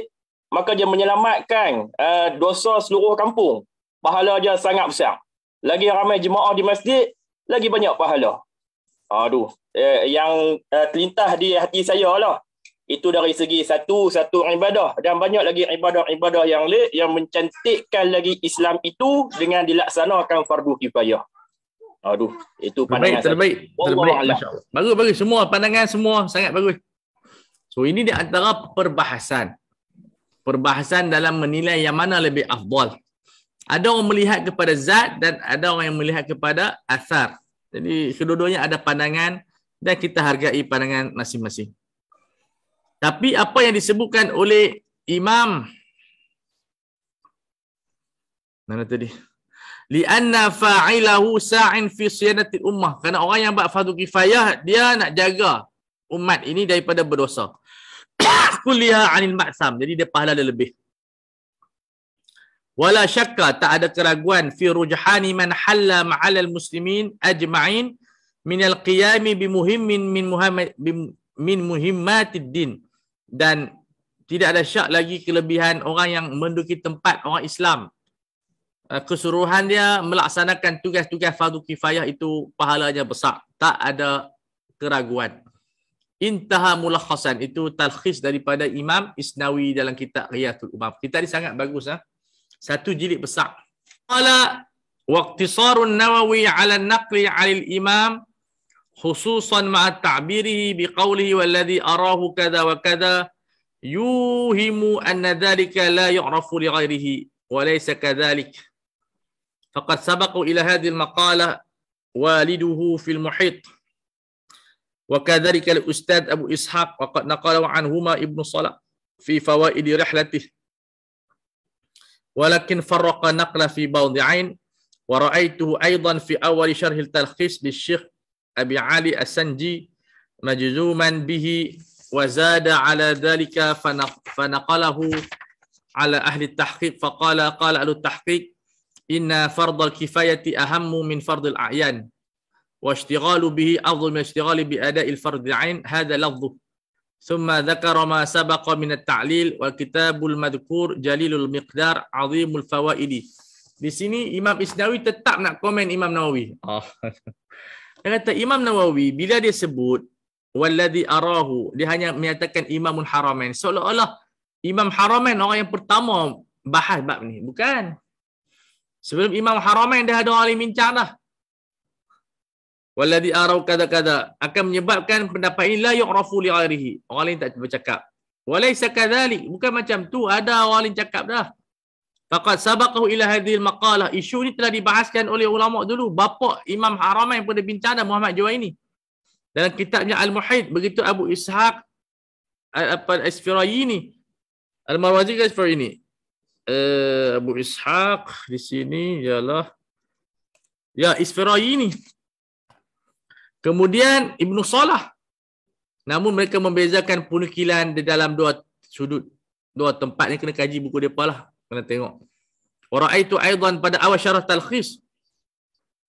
maka dia menyelamatkan uh, dosa seluruh kampung. Pahala dia sangat besar. Lagi ramai jemaah di masjid, lagi banyak pahala. Aduh, eh, yang uh, terlintas di hati saya lah. Itu dari segi satu satu ibadah dan banyak lagi ibadah-ibadah yang lain yang mencantikkan lagi Islam itu dengan dilaksanakan fardu kifayah. Aduh, itu pandangan terbaik, terbaik, terbaik. Bagus, bagus. Semua pandangan semua sangat bagus. So ini di antara perbahasan. Perbahasan dalam menilai yang mana lebih afdal. Ada orang melihat kepada zat dan ada orang yang melihat kepada asar. Jadi kedua-duanya ada pandangan dan kita hargai pandangan masing-masing. Tapi apa yang disebutkan oleh imam mana tadi? Lianna fa'ilahu sa'in fi siyanati ummah. Karena orang yang buat fardu kifayah dia nak jaga umat ini daripada berdosa kulia anil maksam. Jadi dia pahala dia lebih. Wala syakka tak ada keraguan fi rujhani man halla ma'al muslimin ajma'in min al-qiyami bi muhimmin min Muhammad bi min muhimmatid din dan tidak ada syak lagi kelebihan orang yang menduki tempat orang Islam eh, keseluruhan dia melaksanakan tugas-tugas fardu kifayah itu pahalanya besar tak ada keraguan intaha mulakhasan itu talkhis daripada Imam Isnawi dalam kitab Riyatul Umam. kita ini sangat bagus ha? Satu jilid besar. Qala waqtisarun Nawawi 'ala an-naqli 'alil Imam khususan ma'a ta'birihi biqawlihi walladhi arahu kada wa kada yuhimu anna dhalika la yu'rafu li ghairihi wa laysa kadhalik faqad sabaqu ila hadhihi al-maqalah waliduhu fil muhit وكذلك الأستاذ أبو إسحاق وقد نقل عنهما ابن صلاح في فوائد رحلته ولكن فرق نقل في موضعين ورأيته أيضا في أول شرح التلخيص للشيخ أبي علي السنجي مجزوما به وزاد على ذلك فنقله على أهل التحقيق فقال قال أهل التحقيق إن فرض الكفاية أهم من فرض الأعيان واشتغال به أظلم اشتغال بأداء الفرض عين هذا لفظه ثم ذكر ما سبق من التعليل والكتاب المذكور جليل المقدار عظيم الفوائد di sini Imam Isnawi tetap nak komen Imam Nawawi. Oh. Dia kata Imam Nawawi bila dia sebut walladhi arahu dia hanya menyatakan Imamul Haramain seolah-olah Imam Haramain orang yang pertama bahas bab ni. Bukan. Sebelum Imam Haramain dah ada orang yang bincang dah. Walladhi arau kada-kada akan menyebabkan pendapat ini la yu'rafu li'arihi. Orang lain tak cuba bercakap. Walaysa kadhalik. Bukan macam tu. Ada orang lain cakap dah. Faqad sabaqahu ila hadhil maqalah. Isu ni telah dibahaskan oleh ulama dulu. Bapa Imam Haramain pun dah bincang dah Muhammad Jawa ini. Dalam kitabnya Al-Muhid. Begitu Abu Ishaq apa isfirayi ni. Al-Marwazi Al-Isfirayi ni. Eh, Abu Ishaq di sini ialah. Ya, Isfirayi ni. Kemudian Ibnu Salah. Namun mereka membezakan punukilan di dalam dua sudut. Dua tempat ni kena kaji buku dia lah. Kena tengok. Orang Wara'aitu aidan pada awal syarah talqis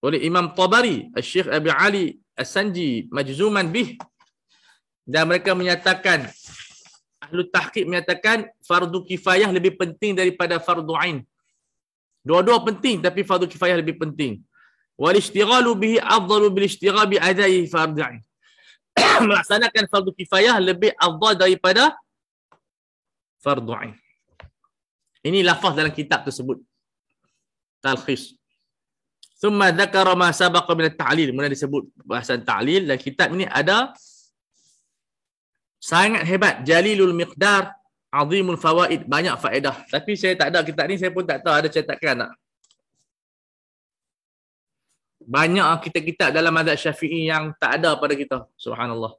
Oleh Imam Tabari. Syekh Abi Ali As-Sanji. Majzuman bih. Dan mereka menyatakan. Ahlu tahqib menyatakan. Fardu kifayah lebih penting daripada fardu'ain. Dua-dua penting tapi fardu kifayah lebih penting. Walishtighalu bihi afdalu bilishtighal bi adai fardai. Melaksanakan fardu kifayah lebih afdal daripada fardu ain. Ini lafaz dalam kitab tersebut. Talkhis. Thumma dhakara ma sabaqa min at-ta'lil. Mula disebut bahasan ta'lil dan kitab ini ada sangat hebat Jalilul Miqdar Azimul Fawaid banyak faedah. Tapi saya tak ada kitab ni saya pun tak tahu ada cetakan tak banyak kitab-kitab dalam mazhab syafi'i yang tak ada pada kita. Subhanallah.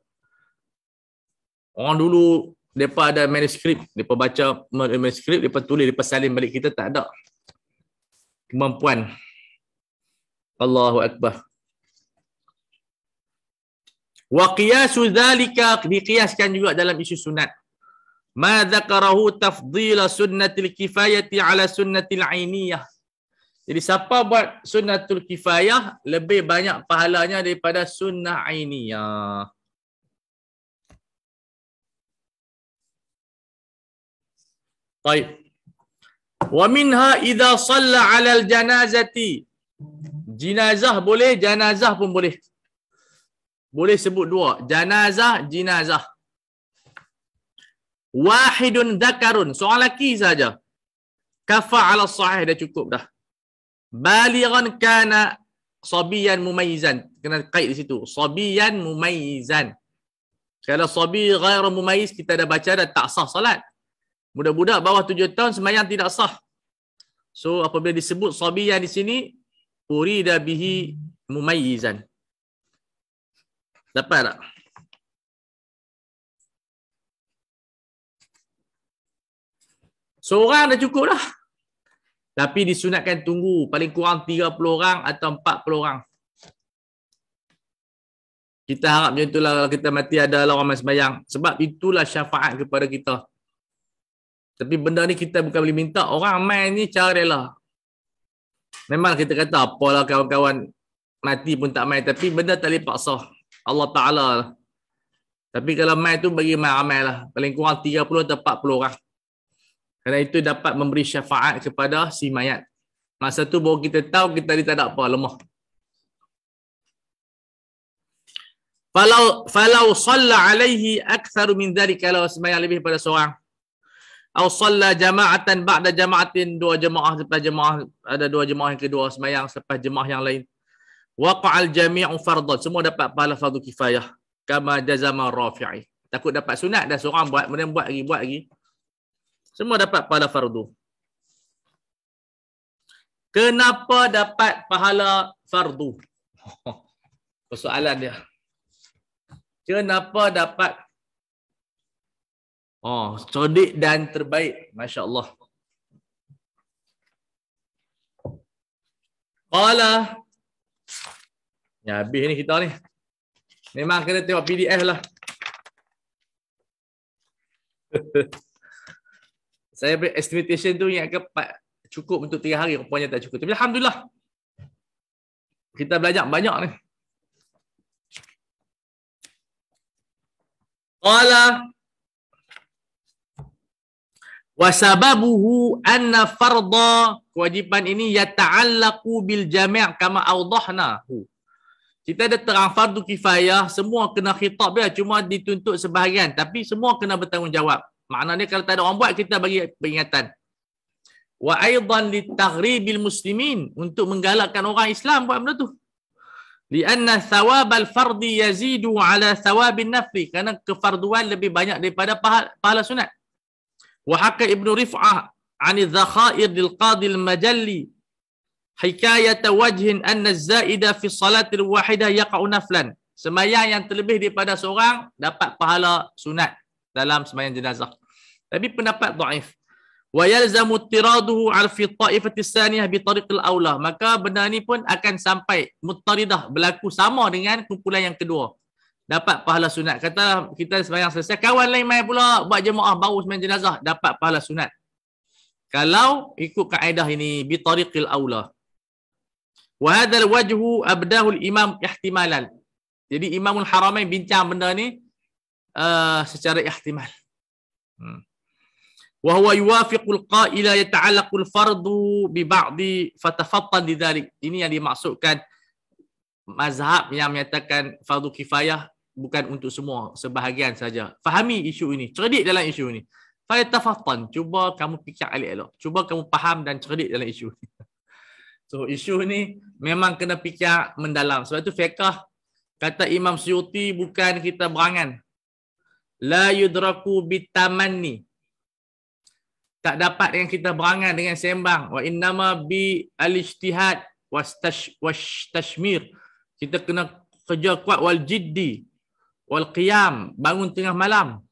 Orang dulu, mereka ada manuskrip. Mereka baca manuskrip, mereka tulis, mereka salin balik kita. Tak ada. Kemampuan. Allahu Akbar. Wa qiyasu dhalika diqiyaskan juga dalam isu sunat. Ma dhakarahu tafdila sunnatil kifayati ala sunnatil ainiyah. Jadi siapa buat sunnatul kifayah lebih banyak pahalanya daripada sunnah ainiyah. Baik. Wa minha idza salla 'ala al-janazati. Jinazah boleh, jenazah pun boleh. Boleh sebut dua, jenazah, jinazah. Wahidun dakarun. Soal lelaki saja. Kafa ala sahih dah cukup dah. Balighan kana sabiyan mumayizan. Kena kait di situ. Sabiyan mumayizan. Kalau sabi ghairu mumayiz kita dah baca dah tak sah solat. Budak-budak bawah tujuh tahun semayang tidak sah. So apabila disebut sabiyan di sini urida bihi mumayizan. Dapat tak? Seorang dah cukup dah. Tapi disunatkan tunggu paling kurang 30 orang atau 40 orang. Kita harap macam itulah kalau kita mati ada orang main sembahyang. Sebab itulah syafaat kepada kita. Tapi benda ni kita bukan boleh minta. Orang main ni cara dia lah. Memang kita kata apalah kawan-kawan mati pun tak main. Tapi benda tak boleh paksa. Allah Ta'ala lah. Tapi kalau main tu bagi main ramai lah. Paling kurang 30 atau 40 orang. Kerana itu dapat memberi syafaat kepada si mayat. Masa tu baru kita tahu kita ni tak ada apa lemah. Falau falau salla alaihi aktsaru min dhalik kalau sembahyang lebih pada seorang. Au salla jama'atan ba'da jama'atin dua jemaah selepas jemaah ada dua jemaah yang kedua sembahyang selepas jemaah yang lain. Waqa'al jami'u fardhat semua dapat pahala fardu kifayah kama jazama rafi'i. Takut dapat sunat dah seorang buat, kemudian buat lagi, buat lagi. Semua dapat pahala fardu. Kenapa dapat pahala fardu? Persoalan dia. Kenapa dapat Oh, cerdik dan terbaik. Masya Allah. Qala. Ya, habis ni kita ni. Memang kena tengok PDF lah. saya ambil estimation tu yang akan cukup untuk tiga hari rupanya tak cukup tapi alhamdulillah kita belajar banyak ni qala wa sababuhu anna farda kewajipan ini yata'allaqu bil jami' kama awdahna kita ada terang fardu kifayah semua kena khitab dia cuma dituntut sebahagian tapi semua kena bertanggungjawab ni kalau tak ada orang buat kita bagi peringatan. Wa aidan litaghribil muslimin untuk menggalakkan orang Islam buat benda tu. Li anna thawabal fardhi yazidu ala thawabin nafli kerana kefarduan lebih banyak daripada pahala, pahala sunat. Wa haqa Ibnu Rif'ah an dhakhair lil qadi al majalli hikayat wajh an az-zaida fi salatil wahidah yaqa'u naflan. Semayang yang terlebih daripada seorang dapat pahala sunat dalam sembahyang jenazah. Tapi pendapat dhaif. Wa yalzamu tiraduhu al fi ta'ifati tsaniyah bi tariqil aula. Maka benda ni pun akan sampai mutaridah berlaku sama dengan kumpulan yang kedua. Dapat pahala sunat. Kata kita sembahyang selesai, kawan lain mai pula buat jemaah baru sembahyang jenazah dapat pahala sunat. Kalau ikut kaedah ini bi tariqil aula. Wa hadha al wajhu abdahu al imam ihtimalan. Jadi Imamul Haramain bincang benda ni uh, secara ihtimal. Hmm. Wa huwa yuwafiqul qaila yata'allaqul fardu bi ba'di fatafattan lidhalik. Ini yang dimaksudkan mazhab yang menyatakan fardu kifayah bukan untuk semua, sebahagian saja. Fahami isu ini, cerdik dalam isu ini. Fatafattan, cuba kamu fikir elok-elok. Cuba kamu faham dan cerdik dalam isu ini. So isu ni memang kena fikir mendalam. Sebab tu fiqah kata Imam Syuuti bukan kita berangan la yudraku bitamanni tak dapat yang kita berangan dengan sembang wa innama bi alijtihad wastashmir kita kena kerja kuat wal jiddi wal qiyam bangun tengah malam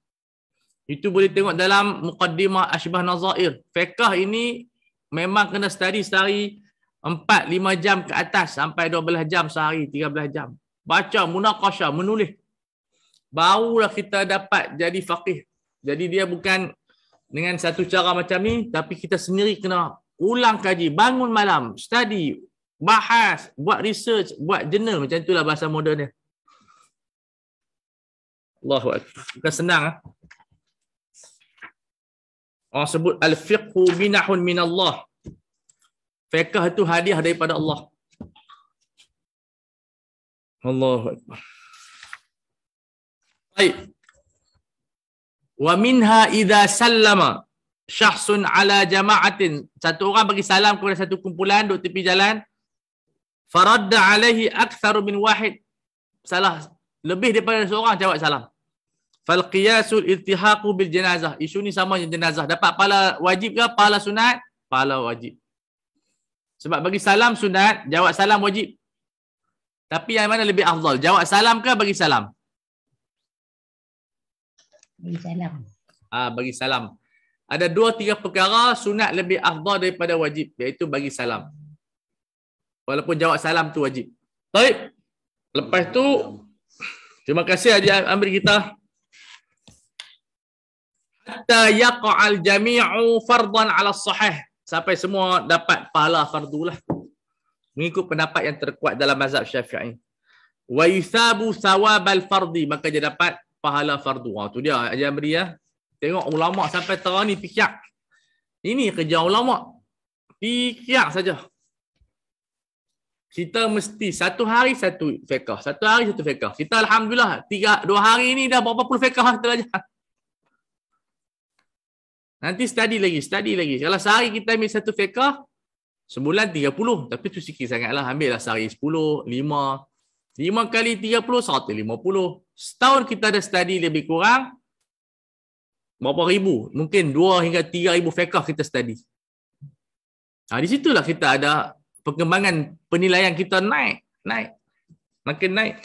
itu boleh tengok dalam muqaddimah asbah nazair fiqh ini memang kena study sehari 4 5 jam ke atas sampai 12 jam sehari 13 jam baca munaqasha menulis barulah kita dapat jadi faqih. Jadi dia bukan dengan satu cara macam ni, tapi kita sendiri kena ulang kaji, bangun malam, study, bahas, buat research, buat jurnal. Macam itulah bahasa modernnya. Allahu Akbar. Bukan senang. Ha? Orang sebut, Al-Fiqhu minahun min Allah. Fiqh itu hadiah daripada Allah. Allahu Akbar. Baik. Wa minha idza sallama syahsun ala jama'atin. Satu orang bagi salam kepada satu kumpulan duk tepi jalan. Faradda alaihi aktsaru min wahid. Salah lebih daripada seorang jawab salam. Fal qiyasul iltihaqu bil janazah. Isu ni sama dengan jenazah. Dapat pahala wajib ke pahala sunat? Pahala wajib. Sebab bagi salam sunat, jawab salam wajib. Tapi yang mana lebih afdal? Jawab salam ke bagi salam? Bagi salam. Ah bagi salam. Ada dua tiga perkara sunat lebih afdal daripada wajib iaitu bagi salam. Walaupun jawab salam tu wajib. Baik. Lepas tu terima kasih Haji amri kita. Hatta yaqa'al jami'u fardan 'ala sahih. Sampai semua dapat pahala fardu lah. Mengikut pendapat yang terkuat dalam mazhab syafi'i. Wa yusabu thawab al-fardi. Maka dia dapat pahala fardu. Ha, tu dia ajar beri ya. Tengok ulama sampai terang ni fikir. Ini kerja ulama. Fikir saja. Kita mesti satu hari satu fiqah. Satu hari satu fiqah. Kita Alhamdulillah tiga, dua hari ni dah berapa puluh fiqah kita belajar. Nanti study lagi, study lagi. Kalau sehari kita ambil satu fiqah, sebulan tiga puluh, Tapi tu sikit sangatlah. Ambil lah sehari sepuluh, lima. Lima kali tiga puluh satu lima puluh Setahun kita ada study lebih kurang, berapa ribu? Mungkin dua hingga tiga ribu fekah kita study. Ha, di situlah kita ada perkembangan penilaian kita naik, naik, makin naik.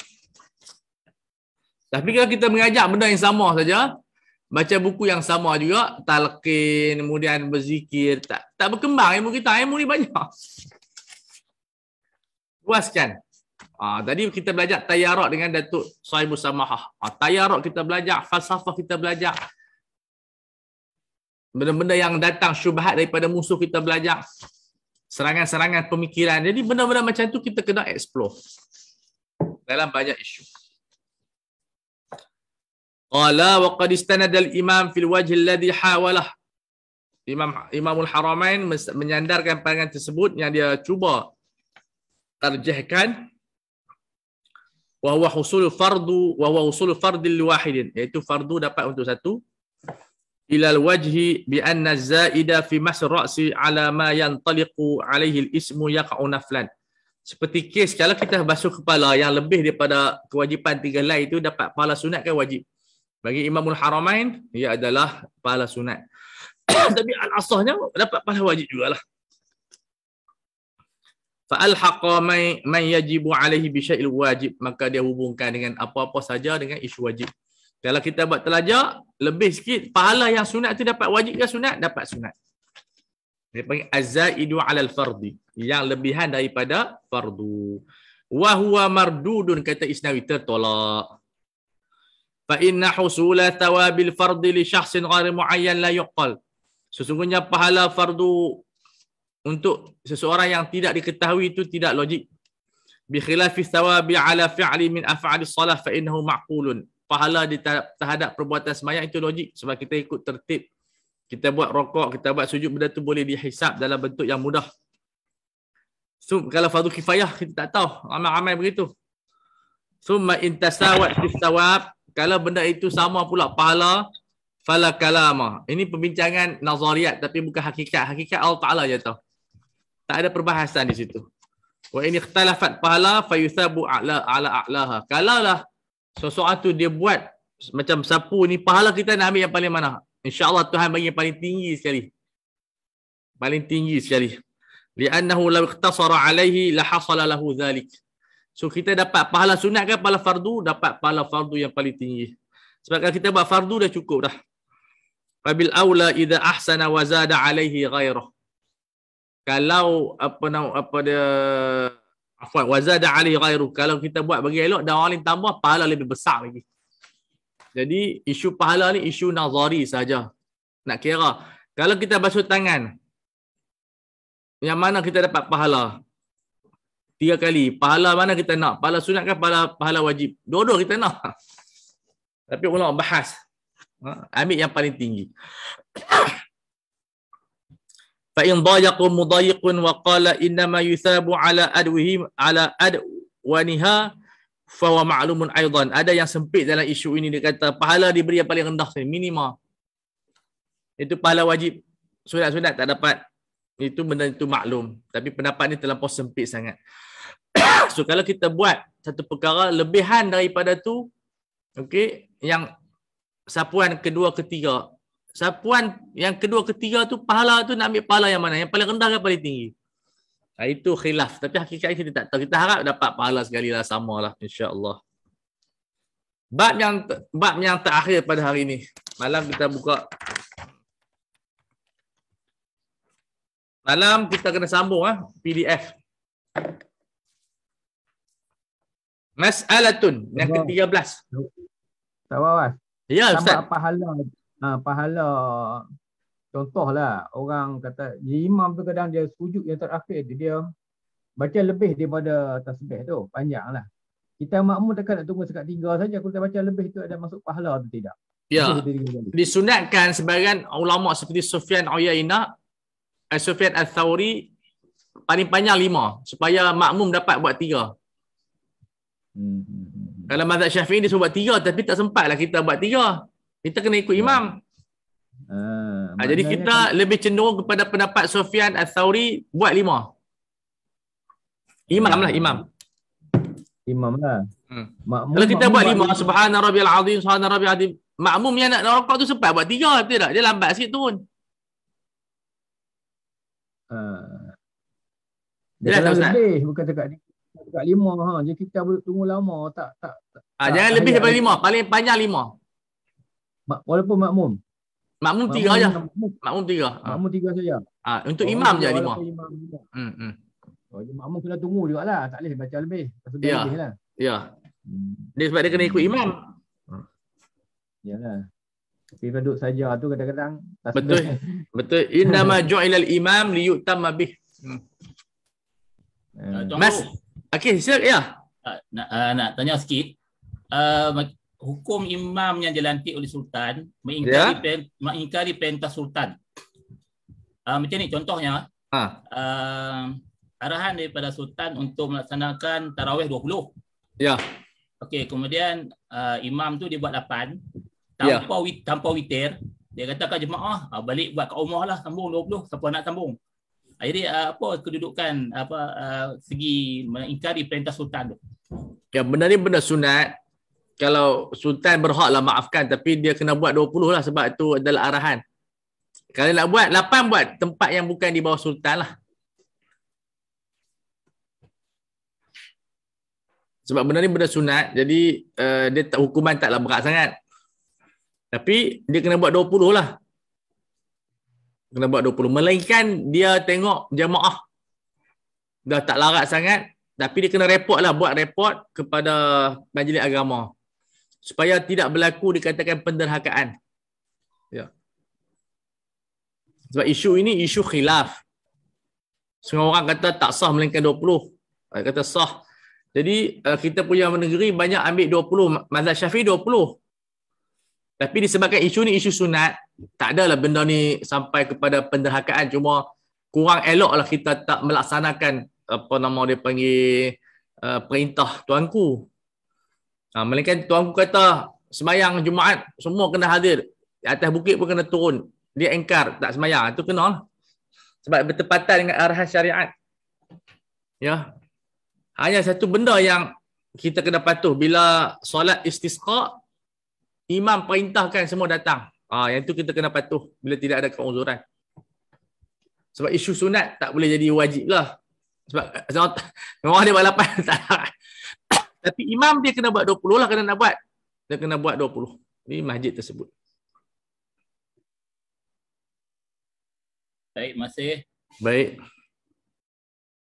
Tapi kalau kita mengajak benda yang sama saja, baca buku yang sama juga, talqin, kemudian berzikir, tak tak berkembang ilmu kita, ilmu ni banyak. Luaskan. Ah ha, tadi kita belajar tayarok dengan Datuk Sai Musamahah. Ha, ah tayarok kita belajar, falsafah kita belajar. Benda-benda yang datang syubhat daripada musuh kita belajar. Serangan-serangan pemikiran. Jadi benda-benda macam tu kita kena explore dalam banyak isu. Qala wa qad istanada imam fil wajh alladhi hawalah. Imam Imamul Haramain menyandarkan pandangan tersebut yang dia cuba terjehkan wa huwa husul fardu wa huwa husul fardil liwahidin iaitu fardu dapat untuk satu ila alwajhi bi anna zaida fi mas ra'si ala ma yantaliqu alaihi alismu yaqa'u naflan seperti kes kalau kita basuh kepala yang lebih daripada kewajipan tiga lain itu dapat pahala sunat ke wajib bagi imamul haramain ia adalah pahala sunat tapi al-asahnya dapat pahala wajib jugalah fa alhaqa may may yajibu alaihi bi syai'il wajib maka dia hubungkan dengan apa-apa saja dengan isu wajib kalau kita buat telajak lebih sikit pahala yang sunat tu dapat wajib ke sunat dapat sunat dia panggil azaidu al fardi yang lebihan daripada fardu wa huwa mardudun kata isnawi tertolak fa inna husula thawabil fardi li syakhsin ghair muayyan la yuqal sesungguhnya pahala fardu untuk seseorang yang tidak diketahui itu tidak logik bi khilafi thawabi ala fi'li min af'ali salah fa innahu ma'qulun pahala di terhadap perbuatan semayang itu logik sebab kita ikut tertib kita buat rokok kita buat sujud benda tu boleh dihisap dalam bentuk yang mudah so kalau fardu kifayah kita tak tahu ramai-ramai begitu summa intasawat fi thawab kalau benda itu sama pula pahala fala kalama ini pembincangan nazariat tapi bukan hakikat hakikat Allah taala je tahu tak ada perbahasan di situ. Wa ini ikhtalafat pahala fayuthabu ala ala a'laha. Kalaulah sesuatu dia buat macam sapu ni pahala kita nak ambil yang paling mana? Insya-Allah Tuhan bagi yang paling tinggi sekali. Paling tinggi sekali. Li'annahu law iqtasara alaihi la hasala lahu dhalik. So kita dapat pahala sunat ke pahala fardu? Dapat pahala fardu yang paling tinggi. Sebab kalau kita buat fardu dah cukup dah. Fabil aula idha ahsana wa zada alaihi ghairah kalau apa nama apa dia afwan wazada alaihi ghairu kalau kita buat bagi elok dan orang lain tambah pahala lebih besar lagi jadi isu pahala ni isu nazari saja nak kira kalau kita basuh tangan yang mana kita dapat pahala tiga kali pahala mana kita nak pahala sunat ke pahala pahala wajib dua-dua kita nak tapi ulama bahas ha, ambil yang paling tinggi فإن ضايق مضايق وقال إنما ala على أدوه على أدوانها فهو معلوم أيضا ada yang sempit dalam isu ini dia kata pahala diberi yang paling rendah sahaja minima itu pahala wajib sunat-sunat tak dapat itu benda itu maklum tapi pendapat ni terlampau sempit sangat so kalau kita buat satu perkara lebihan daripada tu okey yang sapuan kedua ketiga sapuan yang kedua ketiga tu pahala tu nak ambil pahala yang mana yang paling rendah ke paling tinggi ha, itu khilaf tapi hakikat kita tak tahu kita harap dapat pahala segala lah sama lah insyaAllah bab yang bab yang terakhir pada hari ini malam kita buka malam kita kena sambung ah ha? PDF Mas'alatun yang ke-13. Tawawas. Ya, Ustaz. Tambah pahala uh, pahala contohlah orang kata imam tu kadang dia sujud yang terakhir dia, dia baca lebih daripada tasbih tu panjanglah kita makmum takkan nak tunggu sekat tiga saja kalau kita baca lebih tu ada masuk pahala atau tidak ya disunatkan sebagian ulama seperti Sufyan Uyainah eh, Sufyan Al-Thawri paling panjang lima supaya makmum dapat buat tiga hmm. hmm, hmm, hmm. Kalau mazhab Syafi'i dia buat tiga tapi tak sempatlah kita buat tiga kita kena ikut ya. imam. Uh, jadi kita kan- lebih cenderung kepada pendapat Sofian Al-Thawri buat lima. Imam lah imam. Imam lah. Hmm. Makmum, Kalau kita makmum, buat lima, subhanallah rabbil azim, subhanallah rabbil azim. Makmum yang nak rokok tu sempat buat tiga, betul tak? Dia lambat sikit turun. Uh, dia dah tak lebih, bukan cakap ni. Cakap lima, ha. jadi kita boleh tunggu lama, tak? tak, tak, ha, tak jangan lebih daripada lima, paling panjang lima walaupun makmum. Makmum tiga makmum, aja. Makmum tiga. Makmum tiga saja. Ah, untuk makmum imam je lima. Imam juga. Hmm hmm. Oh, makmum kena tunggu juga lah. Tak boleh baca lebih. Ya. Lebih lah. Ya. Hmm. Dia sebab dia kena ikut imam. Ha. Ya lah. Tapi duduk saja tu kadang-kadang. Betul. Betul. Inna ma ju'ilal imam li yu'tam mabih. Hmm. Eh. Eh, Mas. Okay. Sila. Ya. Uh, nak, uh, nak tanya sikit. Uh, hukum imam yang dilantik oleh sultan mengingkari yeah. pen, mengingkari perintah sultan. Uh, macam ni contohnya. Ha. Uh, arahan daripada sultan untuk melaksanakan tarawih 20. Ya. Yeah. Okey, kemudian uh, imam tu dia buat 8 tanpa yeah. wit, tanpa witir. Dia kata kat jemaah, uh, balik buat kat rumah lah sambung 20 siapa nak sambung. Uh, jadi uh, apa kedudukan apa uh, segi mengingkari perintah sultan tu? Ya, benar ni benda sunat kalau sultan berhak lah maafkan tapi dia kena buat 20 lah sebab itu adalah arahan. Kalau nak buat 8 buat tempat yang bukan di bawah sultan lah. Sebab benda ni benda sunat jadi uh, dia tak, hukuman taklah berat sangat. Tapi dia kena buat 20 lah. Kena buat 20. Melainkan dia tengok jemaah dah tak larat sangat tapi dia kena report lah buat report kepada majlis agama supaya tidak berlaku dikatakan penderhakaan. Ya. Sebab isu ini isu khilaf. Semua orang kata tak sah melainkan 20. kata sah. Jadi eh, kita punya negeri banyak ambil 20, mazhab Syafi'i 20. Tapi disebabkan isu ini isu sunat, tak adalah benda ni sampai kepada penderhakaan cuma kurang eloklah kita tak melaksanakan apa nama dia panggil uh, perintah tuanku Ha, melainkan Tuan ku kata, semayang Jumaat, semua kena hadir. Di atas bukit pun kena turun. Dia engkar, tak semayang. Itu ah, kena lah. Sebab bertepatan dengan arah syariat. Ya. Hanya satu benda yang kita kena patuh. Bila solat istisqa, imam perintahkan semua datang. Ah, ha, yang itu kita kena patuh bila tidak ada keuzuran. Sebab isu sunat tak boleh jadi wajib lah. Sebab, sebab orang ada balapan, tak tapi imam dia kena buat 20 lah kena nak buat. Dia kena buat 20. Di masjid tersebut. Baik, masih. Baik.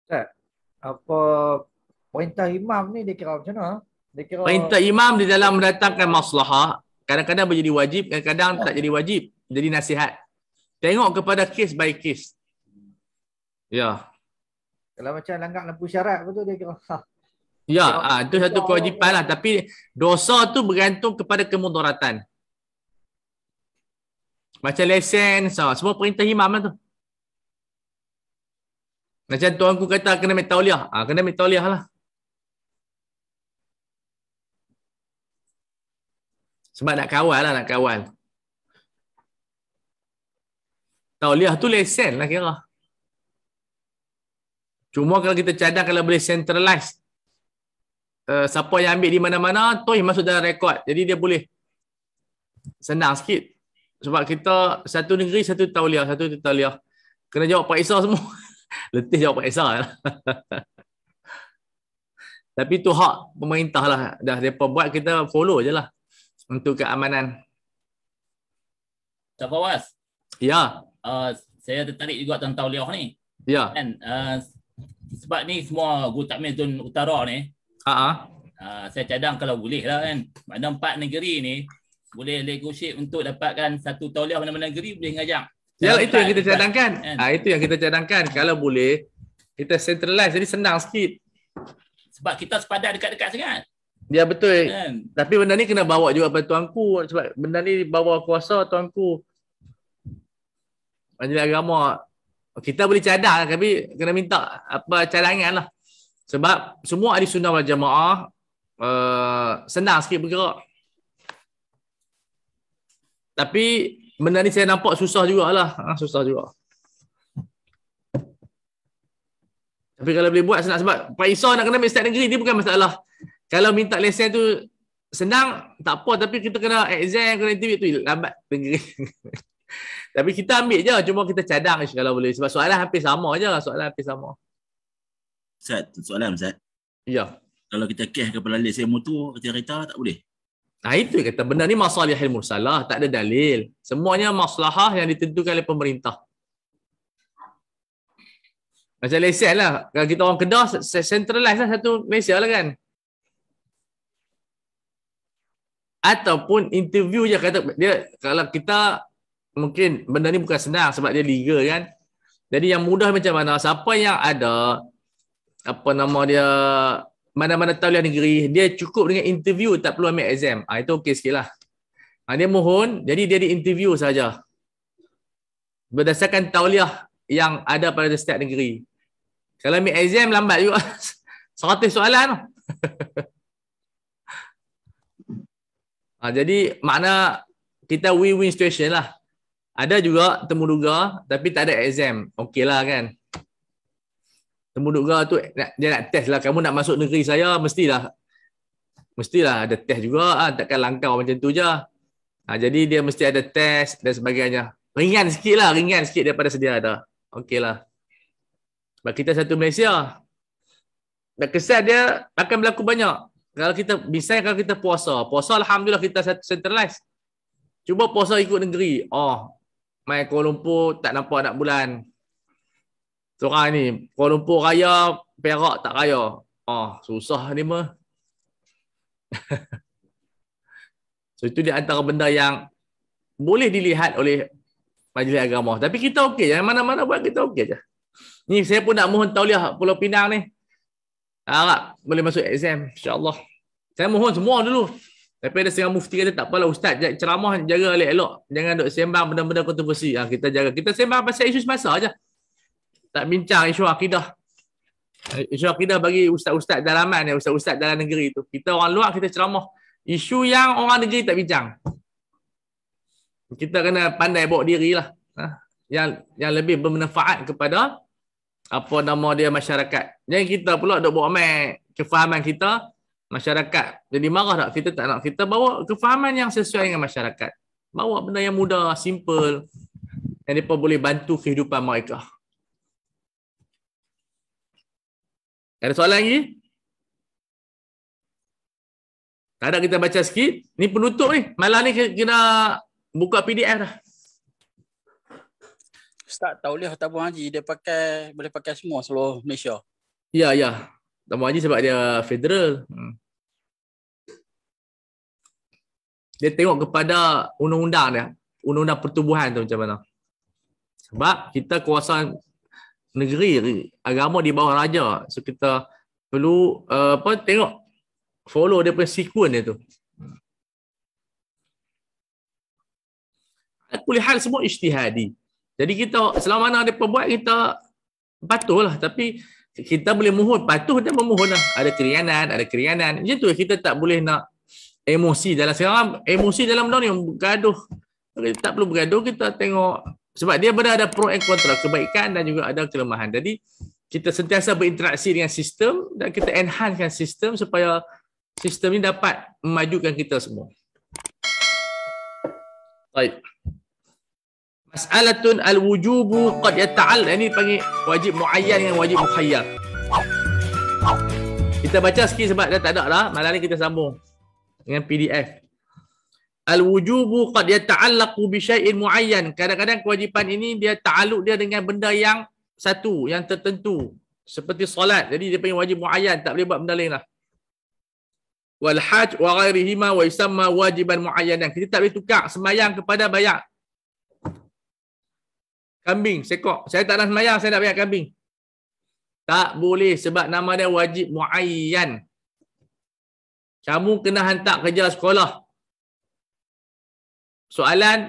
Tak. Apa perintah imam ni dia kira macam mana? Dia kira... Perintah imam di dalam mendatangkan maslahah, kadang-kadang menjadi wajib, kadang-kadang tak jadi wajib. Jadi nasihat. Tengok kepada case by case. Ya. Kalau macam langgar lampu syarat betul dia kira. Ya, ah, itu satu kewajipan lah. Tapi dosa tu bergantung kepada kemudaratan. Macam lesen, so, semua perintah imam lah tu. Macam tuan ku kata kena minta uliah. Ah, kena minta uliah lah. Sebab nak kawal lah, nak kawal. Tauliah tu lesen lah kira. Cuma kalau kita cadang kalau boleh centralized uh, siapa yang ambil di mana-mana toh masuk dalam rekod jadi dia boleh senang sikit sebab kita satu negeri satu tauliah satu tauliah kena jawab Pak Isa semua letih jawab Pak Isa tapi tu hak pemerintah lah dah mereka buat kita follow je lah untuk keamanan Tak apa Was ya uh, saya tertarik juga tentang tauliah ni ya kan uh, sebab ni semua Gutak Mezun Utara ni Uh-huh. Ha, saya cadang kalau boleh lah kan. Mana empat negeri ni boleh negotiate untuk dapatkan satu tauliah mana-mana negeri boleh ngajak. Ya, itu kan, yang kita cadangkan. Kan? Ha, itu yang kita cadangkan. Kalau boleh, kita centralize. Jadi senang sikit. Sebab kita sepadan dekat-dekat sangat. Ya betul. Kan? Tapi benda ni kena bawa juga pada tuanku sebab benda ni bawa kuasa tuanku. Majlis agama kita boleh cadang tapi kena minta apa cadangan lah. Sebab semua ahli sunnah wal jamaah uh, senang sikit bergerak. Tapi benda ni saya nampak susah jugalah. Ha, susah juga. Tapi kalau boleh buat senang sebab Pak Isa nak kena mistake negeri ni bukan masalah. Kalau minta lesen tu senang tak apa tapi kita kena exam kena interview tu lambat negeri. tapi kita ambil je cuma kita cadang kalau boleh sebab soalan hampir sama je lah, soalan hampir sama. Ustaz, soalan Ustaz. Ya. Kalau kita keh kepala lesen motor, kereta-kereta tak boleh. Nah itu kata benar ni masalah masalihil mursalah, tak ada dalil. Semuanya maslahah yang ditentukan oleh pemerintah. Macam lesen lah. Kalau kita orang Kedah, centralize lah satu Malaysia lah kan. Ataupun interview je kata dia kalau kita mungkin benda ni bukan senang sebab dia legal kan. Jadi yang mudah macam mana? Siapa yang ada apa nama dia mana-mana tauliah negeri dia cukup dengan interview tak perlu ambil exam ha, itu okey sikitlah ha, ah, dia mohon jadi dia di interview saja berdasarkan tauliah yang ada pada setiap negeri kalau ambil exam lambat juga 100 soalan tu ha, ah, jadi makna kita win-win situation lah ada juga temuduga tapi tak ada exam okeylah kan Temudugra tu nak dia nak test lah kamu nak masuk negeri saya mestilah mestilah ada test juga ah takkan langkau macam tu je. Ha, jadi dia mesti ada test dan sebagainya. Ringan sikit lah, ringan sikit daripada sedia ada. Okey lah. Sebab kita satu Malaysia. Dan kesan dia akan berlaku banyak. Kalau kita, misalnya kalau kita puasa. Puasa Alhamdulillah kita satu centralized. Cuba puasa ikut negeri. Oh, main Kuala Lumpur tak nampak nak bulan. Seorang ni, Kuala Lumpur kaya, Perak tak kaya, Oh, ah, susah ni mah. so itu di antara benda yang boleh dilihat oleh majlis agama. Tapi kita okey je. Mana-mana buat kita okey je. Ni saya pun nak mohon tauliah Pulau Pinang ni. Harap boleh masuk exam. InsyaAllah. Saya mohon semua dulu. Tapi ada setengah mufti kata tak apalah ustaz. Ceramah jaga elok-elok. Jangan duk sembang benda-benda kontroversi. Ha, kita jaga. Kita sembang pasal isu semasa aja tak bincang isu akidah. Isu akidah bagi ustaz-ustaz dalaman ustaz-ustaz dalam negeri tu. Kita orang luar kita ceramah isu yang orang negeri tak bincang. Kita kena pandai bawa lah ha? Yang yang lebih bermanfaat kepada apa nama dia masyarakat. Jadi kita pula duk bawa main kefahaman kita masyarakat. Jadi marah tak kita tak nak kita bawa kefahaman yang sesuai dengan masyarakat. Bawa benda yang mudah, simple yang depa boleh bantu kehidupan mereka. Tak ada soalan lagi? Tak ada kita baca sikit. Ni penutup ni. Malam ni kena buka PDF dah. Ustaz Tauliah Tabung Haji dia pakai boleh pakai semua seluruh Malaysia. Ya ya. Tabung Haji sebab dia federal. Hmm. Dia tengok kepada undang-undang dia. Undang-undang pertubuhan tu macam mana. Sebab kita kuasa negeri agama di bawah raja so kita perlu uh, apa tengok follow dia punya sequence dia tu kuliah hal semua ijtihadi jadi kita selama mana dia perbuat kita patuh lah. tapi kita boleh mohon patuh dan memohon lah ada kerianan ada kerianan macam tu kita tak boleh nak emosi dalam sekarang emosi dalam dunia bergaduh kita tak perlu bergaduh kita tengok sebab dia benar ada pro and kontra, kebaikan dan juga ada kelemahan. Jadi kita sentiasa berinteraksi dengan sistem dan kita enhancekan sistem supaya sistem ini dapat memajukan kita semua. Baik. Mas'alatun al-wujubu qad yata'al. Ini panggil wajib mu'ayyan dengan wajib mukhayyar. Kita baca sikit sebab dah tak ada lah. Malam ni kita sambung dengan PDF. Al-wujubu qad yata'allaqu bi syai'in muayyan. Kadang-kadang kewajipan ini dia ta'alluq dia dengan benda yang satu, yang tertentu. Seperti salat Jadi dia panggil wajib muayyan, tak boleh buat benda lainlah. Wal hajj wa ghairihi ma wajiban muayyanan. Kita tak boleh tukar sembahyang kepada bayar kambing, sekok. Saya tak nak sembahyang, saya nak bayar kambing. Tak boleh sebab nama dia wajib muayyan. Kamu kena hantar kerja sekolah soalan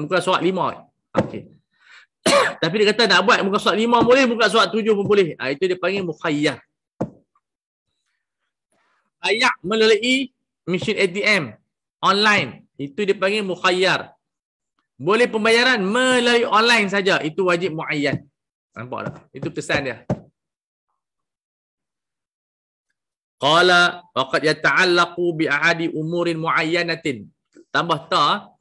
muka surat lima, okey tapi dia kata nak buat muka surat lima boleh muka surat tujuh pun boleh ha, itu dia panggil mukhayyah bayar melalui mesin ATM online itu dia panggil mukhayyar boleh pembayaran melalui online saja itu wajib muayyan nampak tak itu pesan dia qala waqad yata'allaqu bi ahadi umurin muayyanatin tambah tak?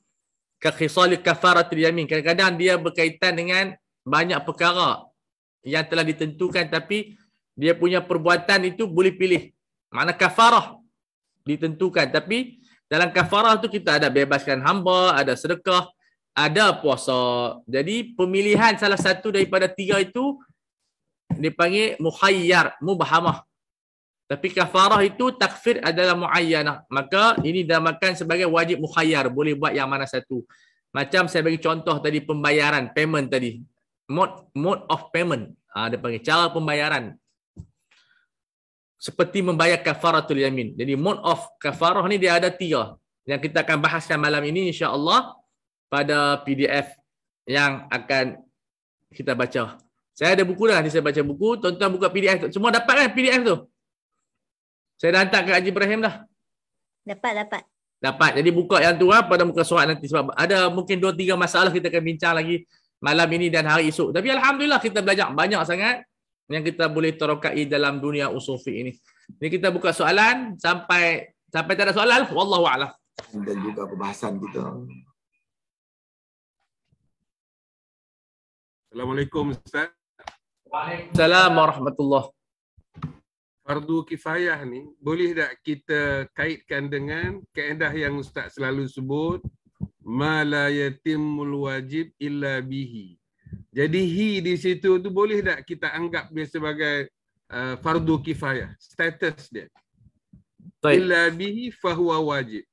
ke khisal kafaratul yamin. Kadang-kadang dia berkaitan dengan banyak perkara yang telah ditentukan tapi dia punya perbuatan itu boleh pilih. Mana kafarah ditentukan tapi dalam kafarah tu kita ada bebaskan hamba, ada sedekah, ada puasa. Jadi pemilihan salah satu daripada tiga itu dipanggil mukhayyar mubahamah. Tapi kafarah itu takfir adalah muayyana. Maka ini dinamakan sebagai wajib mukhayyar. Boleh buat yang mana satu. Macam saya bagi contoh tadi pembayaran, payment tadi. Mode, mode of payment. Ha, dia panggil cara pembayaran. Seperti membayar kafarah kafaratul yamin. Jadi mode of kafarah ni dia ada tiga. Yang kita akan bahaskan malam ini insya Allah pada PDF yang akan kita baca. Saya ada buku dah ni saya baca buku. Tonton buka PDF. tu. Semua dapat kan PDF tu? Saya dah hantar ke Haji Ibrahim dah. Dapat, dapat. Dapat. Jadi buka yang tu lah pada muka surat nanti. Sebab ada mungkin dua tiga masalah kita akan bincang lagi malam ini dan hari esok. Tapi Alhamdulillah kita belajar banyak sangat yang kita boleh terokai dalam dunia usul fiqh ini. Ini kita buka soalan sampai sampai tak ada soalan. Wallahu a'lam. Dan juga pembahasan kita. Assalamualaikum Ustaz. Waalaikumsalam warahmatullahi fardu kifayah ni boleh tak kita kaitkan dengan kaedah yang ustaz selalu sebut ma la yatimul wajib illa bihi jadi hi di situ tu boleh tak kita anggap dia sebagai uh, fardu kifayah status dia Taip. illa bihi fahuwa wajib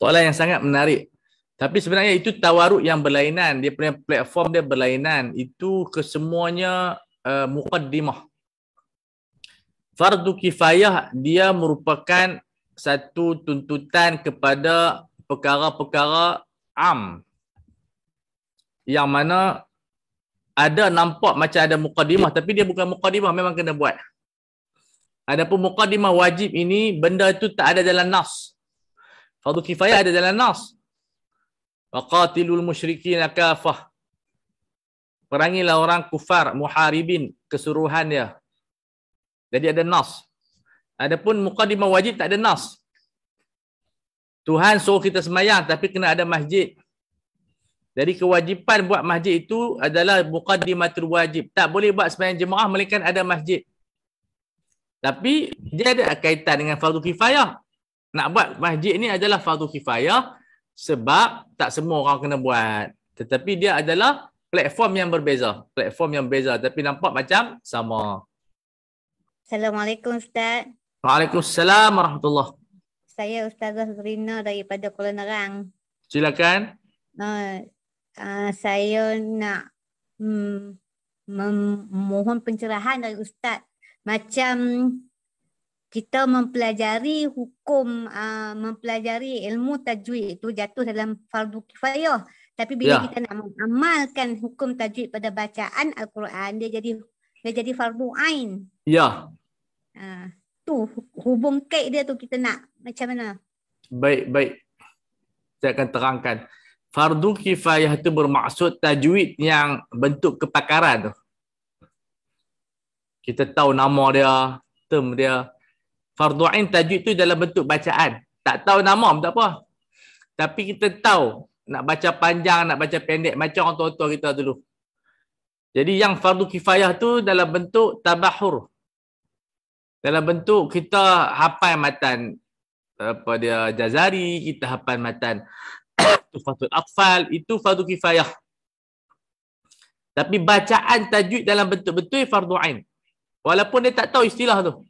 soalan yang sangat menarik tapi sebenarnya itu tawaruk yang berlainan dia punya platform dia berlainan itu kesemuanya uh, muqaddimah fardu kifayah dia merupakan satu tuntutan kepada perkara-perkara am yang mana ada nampak macam ada mukadimah tapi dia bukan mukadimah memang kena buat adapun mukadimah wajib ini benda itu tak ada dalam nas fardu kifayah ada dalam nas waqatilul musyrikin kafah perangilah orang kufar muharibin kesuruhan dia jadi ada nas. Adapun mukadimah wajib tak ada nas. Tuhan suruh kita semayang tapi kena ada masjid. Jadi kewajipan buat masjid itu adalah mukadimatul wajib. Tak boleh buat semayang jemaah melainkan ada masjid. Tapi dia ada kaitan dengan fardu kifayah. Nak buat masjid ni adalah fardu kifayah sebab tak semua orang kena buat. Tetapi dia adalah platform yang berbeza. Platform yang berbeza tapi nampak macam sama. Assalamualaikum Ustaz. Waalaikumsalam warahmatullah. Saya Ustazah Rina daripada Kuala Nerang. Silakan. Uh, uh, saya nak mm, memohon pencerahan dari Ustaz. Macam kita mempelajari hukum, uh, mempelajari ilmu tajwid itu jatuh dalam fardu kifayah. Tapi bila ya. kita nak mengamalkan hukum tajwid pada bacaan Al-Quran, dia jadi dia jadi fardu ain. Ya. Uh, tu hubung kek dia tu kita nak macam mana? Baik, baik. Saya akan terangkan. Fardu kifayah tu bermaksud tajwid yang bentuk kepakaran tu. Kita tahu nama dia, term dia. Fardu ain tajwid tu dalam bentuk bacaan. Tak tahu nama pun tak apa. Tapi kita tahu nak baca panjang, nak baca pendek macam orang tua-tua kita dulu. Jadi yang fardu kifayah tu dalam bentuk tabahur dalam bentuk kita hafal matan apa dia Jazari, kita hafal matan Tufatul Aqfal, itu fardu kifayah. Tapi bacaan tajwid dalam bentuk betul ya fardu ain. Walaupun dia tak tahu istilah tu.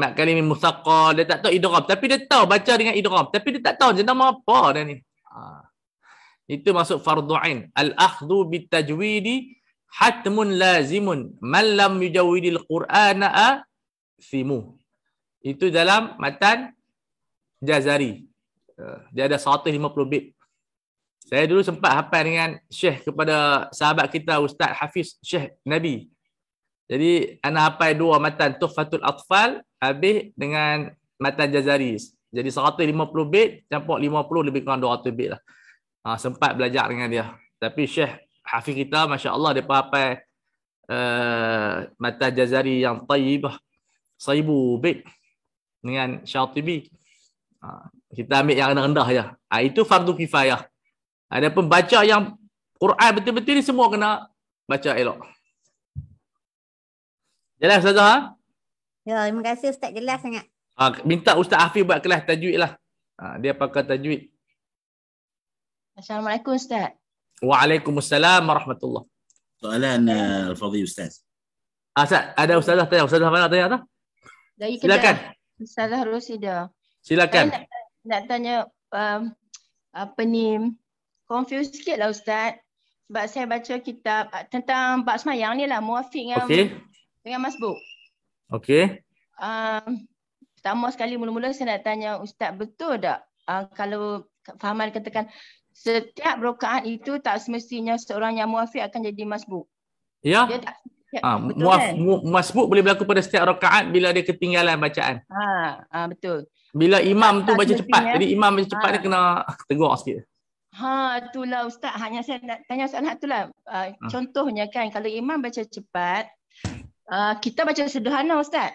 Mak kalimin musaqqal, dia tak tahu idgham, tapi dia tahu baca dengan idgham, tapi dia tak tahu jenama apa dah ni. Ha. Itu masuk fardu ain. Al akhdhu bitajwidi tajwidi hatmun lazimun man lam yujawidil qur'ana athimu itu dalam matan jazari eh, dia ada 150 bit saya dulu sempat hafal dengan syekh kepada sahabat kita ustaz hafiz syekh nabi jadi ana hafal dua matan tuhfatul atfal habis dengan matan jazari jadi 150 bit campur 50 lebih kurang 200 bit lah ha, sempat belajar dengan dia tapi syekh hafiz kita masya-Allah depa apa uh, eh, mata jazari yang tayyibah seribu bait dengan syatibi uh, kita ambil yang rendah-rendah ya uh, itu fardu kifayah ada pembaca yang Quran betul-betul ni semua kena baca elok jelas saja ha? ya terima kasih ustaz jelas sangat uh, minta ustaz Hafiz buat kelas tajwid lah uh, dia pakai tajwid Assalamualaikum Ustaz. وعليكم السلام ورحمة الله سؤالان الفضيل أستاذ أسأل أنا أستاذ أستاذ أستاذ أستاذ أستاذ silakan Ustazah Rosida silakan saya nak, tanya um, apa ni confused sikit Ustaz sebab saya baca kitab ah, tentang bab semayang ni lah muafiq dengan okay. dengan masbuk Okey. Um, pertama sekali mula-mula saya nak tanya Ustaz betul tak uh, kalau Fahman katakan setiap rakaat itu tak semestinya seorang yang muafiq akan jadi masbuk. Ya. ha, betul muaf, kan? masbuk boleh berlaku pada setiap rakaat bila dia ketinggalan bacaan. Ha, ha betul. Bila imam tak, tu tak baca cepat. Jadi imam baca cepat ha. dia kena tegur sikit. Ha itulah ustaz hanya saya nak tanya soalan itulah. Uh, ah, ha. Ah. contohnya kan kalau imam baca cepat uh, kita baca sederhana ustaz.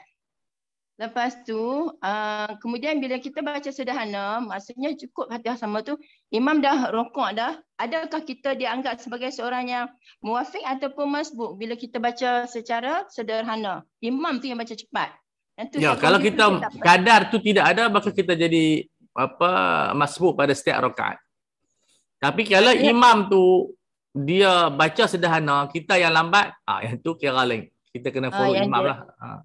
Lepas tu, uh, kemudian bila kita baca sederhana, maksudnya cukup hati-hati sama tu, imam dah rokok dah, adakah kita dianggap sebagai seorang yang muafiq ataupun masbuk bila kita baca secara sederhana? Imam tu yang baca cepat. Ya, kalau kita, kita kadar tu tidak ada, maka kita jadi apa masbuk pada setiap rokaat. Tapi kalau ya. imam tu dia baca sederhana, kita yang lambat, ah yang tu kira lain. Kita kena ah, follow ah, imam dia. lah. Ah.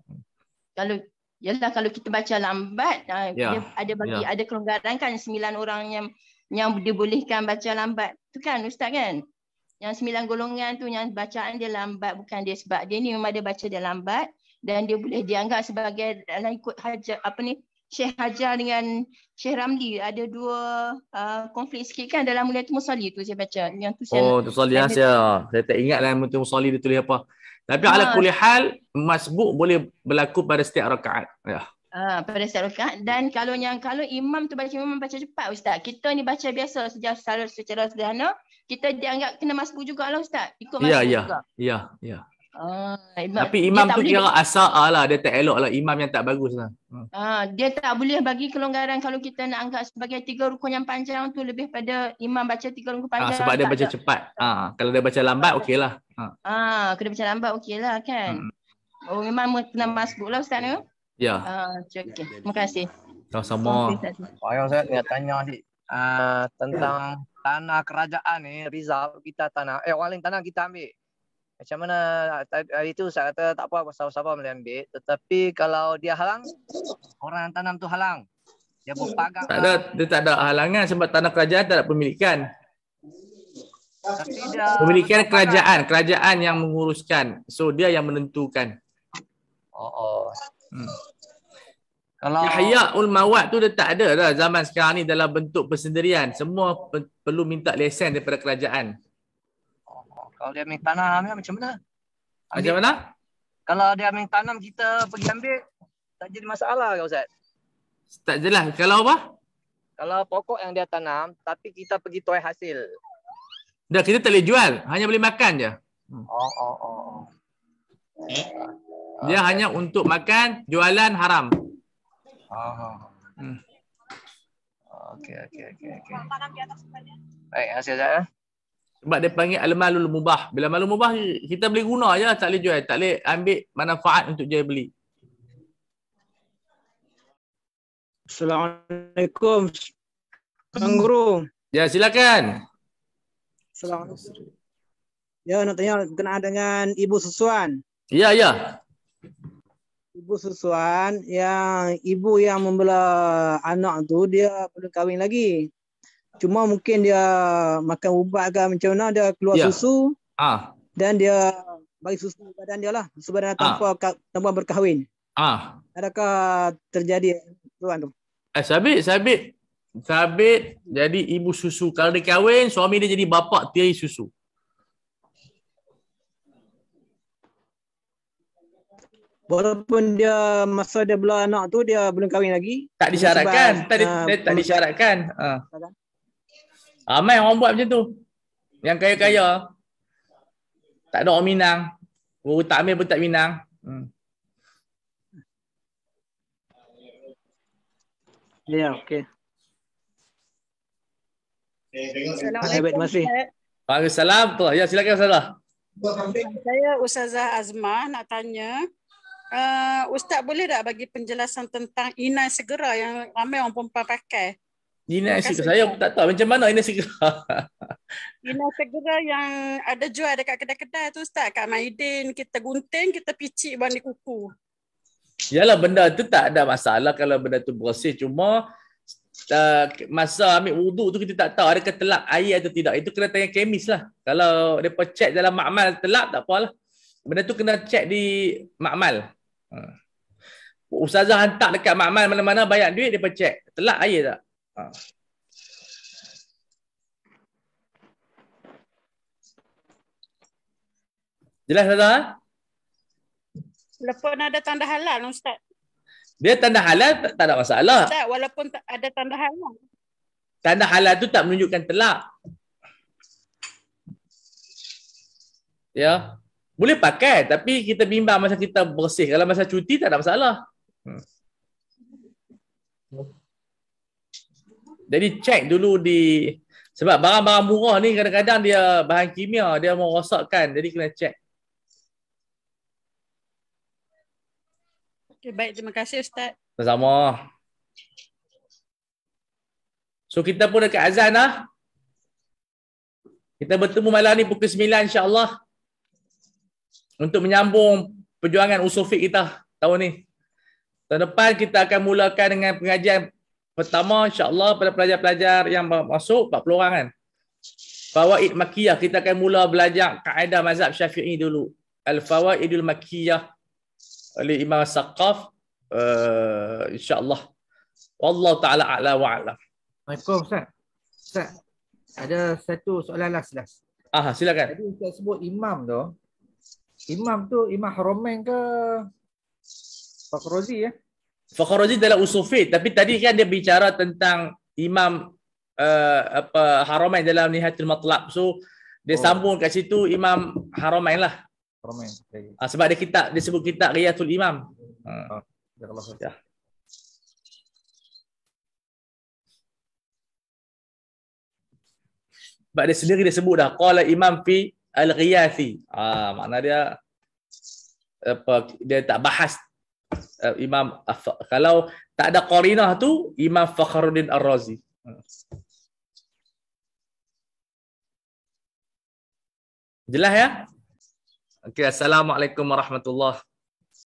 Kalau ialah kalau kita baca lambat yeah. Ya, dia ada bagi yeah. ada kelonggaran kan sembilan orang yang yang dibolehkan baca lambat tu kan ustaz kan yang sembilan golongan tu yang bacaan dia lambat bukan dia sebab dia ni memang dia baca dia lambat dan dia boleh dianggap sebagai dalam ikut hajar apa ni Syekh Hajar dengan Syekh Ramli ada dua uh, konflik sikit kan dalam mulia Tumusali tu saya baca yang tu saya Oh Tumusali lah, saya, saya, saya tak ingat lah Tumusali dia tulis apa tapi ha. ala kulli hal masbuk boleh berlaku pada setiap rakaat. Ya. Ha, pada setiap rakaat dan kalau yang kalau imam tu baca imam baca cepat ustaz. Kita ni baca biasa secara secara sederhana, kita dianggap kena masbuk jugalah ustaz. Ikut ya, masbuk ya, ya. juga. Ya, ya, ya. Ah, imam, Tapi imam tu kira asa'a ah lah Dia tak elok lah Imam yang tak bagus lah hmm. ha, Dia tak boleh bagi kelonggaran Kalau kita nak anggap Sebagai tiga rukun yang panjang tu Lebih pada imam baca tiga rukun panjang ha, Sebab dia baca tak cepat ha, Kalau dia baca lambat okey lah ha. ha, Kalau dia baca lambat okey lah kan hmm. Oh imam kena masuk lah Ustaz ni Ya, ya. ha, okay. Terima kasih Terima kasih. Ayah saya nak tanya ni uh, Tentang tanah kerajaan ni Rizal kita tanah Eh waling tanah kita ambil macam mana hari tu saya kata tak apa pasal Sabah boleh ambil tetapi kalau dia halang orang yang tanam tu halang dia pun pagar tak ada dia tak ada halangan sebab tanah kerajaan tak ada pemilikan pemilikan kerajaan kerajaan yang menguruskan so dia yang menentukan oh, oh. Hmm. Kalau Yahya ul Mawat tu dia tak ada dah zaman sekarang ni dalam bentuk persendirian semua pe- perlu minta lesen daripada kerajaan kalau dia ambil tanah Amir macam mana? Ambil. Macam mana? Kalau dia ambil tanam kita pergi ambil tak jadi masalah ke Ustaz? Tak jelas. Kalau apa? Kalau pokok yang dia tanam tapi kita pergi tuai hasil. Dah kita tak boleh jual. Hanya boleh makan je. Hmm. Oh, oh, oh, oh. Dia okay. Ah. hanya untuk makan jualan haram. Oh, oh. Hmm. Okey, okey, okey. Okay. Tanam di atas sebenarnya. Baik, terima kasih ya sebab dia panggil al-malul mubah. Bila malul mubah kita boleh guna aja lah. tak boleh jual, tak boleh ambil manfaat untuk jual beli. Assalamualaikum. Tuan Guru. Ya, silakan. Assalamualaikum. Ya, nak tanya kena dengan Ibu Susuan. Ya, ya. Ibu Susuan yang ibu yang membelah anak tu dia belum kahwin lagi. Cuma mungkin dia makan ubat ke macam mana dia keluar ya. susu. Ah. Dan dia bagi susu badan dia lah. Susu badan tanpa ah. tanpa berkahwin. Ah. Adakah terjadi tuan tu? Eh, sabit, sabit. Sabit jadi ibu susu. Kalau dia kahwin, suami dia jadi bapa tiri susu. Walaupun dia masa dia belah anak tu dia belum kahwin lagi. Tak disyaratkan. Sebab, tak, di, uh, tak disyaratkan. Uh. Ramai orang buat macam tu. Yang kaya-kaya. Tak ada orang Minang. Guru tak ambil pun tak Minang. Hmm. Ya, yeah, okey. Assalamualaikum. Waalaikumsalam. Ya, silakan Ustazah. Saya Ustazah Azma nak tanya. Uh, Ustaz boleh tak bagi penjelasan tentang inai segera yang ramai orang perempuan pakai? Nina Segera. Saya tak tahu macam mana Nina Segera. Nina Segera yang ada jual dekat kedai-kedai tu Ustaz. Kat Maidin, kita gunting, kita picit di kuku. Yalah benda tu tak ada masalah kalau benda tu bersih. Cuma uh, masa ambil wudu tu kita tak tahu adakah telak air atau tidak. Itu kena tanya kemis lah. Kalau mereka check dalam makmal telak tak apalah. Benda tu kena cek di makmal. Hmm. Ustazah hantar dekat makmal mana-mana banyak duit dia check telak air tak. Jelas Zaza? Walaupun ada tanda halal Ustaz. Dia tanda halal tak, tak ada masalah. Tak, walaupun ada tanda halal. Tanda halal tu tak menunjukkan telak. Ya. Boleh pakai tapi kita bimbang masa kita bersih. Kalau masa cuti tak ada masalah. Hmm. Jadi check dulu di sebab barang-barang murah ni kadang-kadang dia bahan kimia, dia merosakkan. Jadi kena check. Okay, baik, terima kasih Ustaz. Sama-sama. So kita pun dekat azan lah. Kita bertemu malam ni pukul 9 Allah Untuk menyambung perjuangan usul fiqh kita tahun ni. Tahun depan kita akan mulakan dengan pengajian Pertama insya-Allah pada pelajar-pelajar yang masuk 40 orang kan. Fawaid Makiyah kita akan mula belajar kaedah mazhab Syafi'i dulu. Al-Fawaidul Makiyah oleh Imam Saqaf uh, eh, insya-Allah. Wallahu taala a'la wa a'la. Assalamualaikum Ustaz. Ustaz. Ada satu soalan last last. Ah, silakan. Jadi Ustaz sebut imam tu. Imam tu Imam Haramain ke Pak Rozi ya? Eh? Fakhrul Razi dalam usul fit tapi tadi kan dia bicara tentang imam uh, apa haramain dalam nihayatul telap. so dia oh. sambung kat situ imam haramain lah haramain okay. uh, ah, sebab dia kita dia sebut kitab riyatul imam ha uh. ya sebab dia sendiri dia sebut dah kalau imam fi al-ghiyathi ah uh, makna dia apa dia tak bahas uh, Imam uh, kalau tak ada qarinah tu Imam Fakhruddin Ar-Razi. Jelas ya? Okay, assalamualaikum warahmatullahi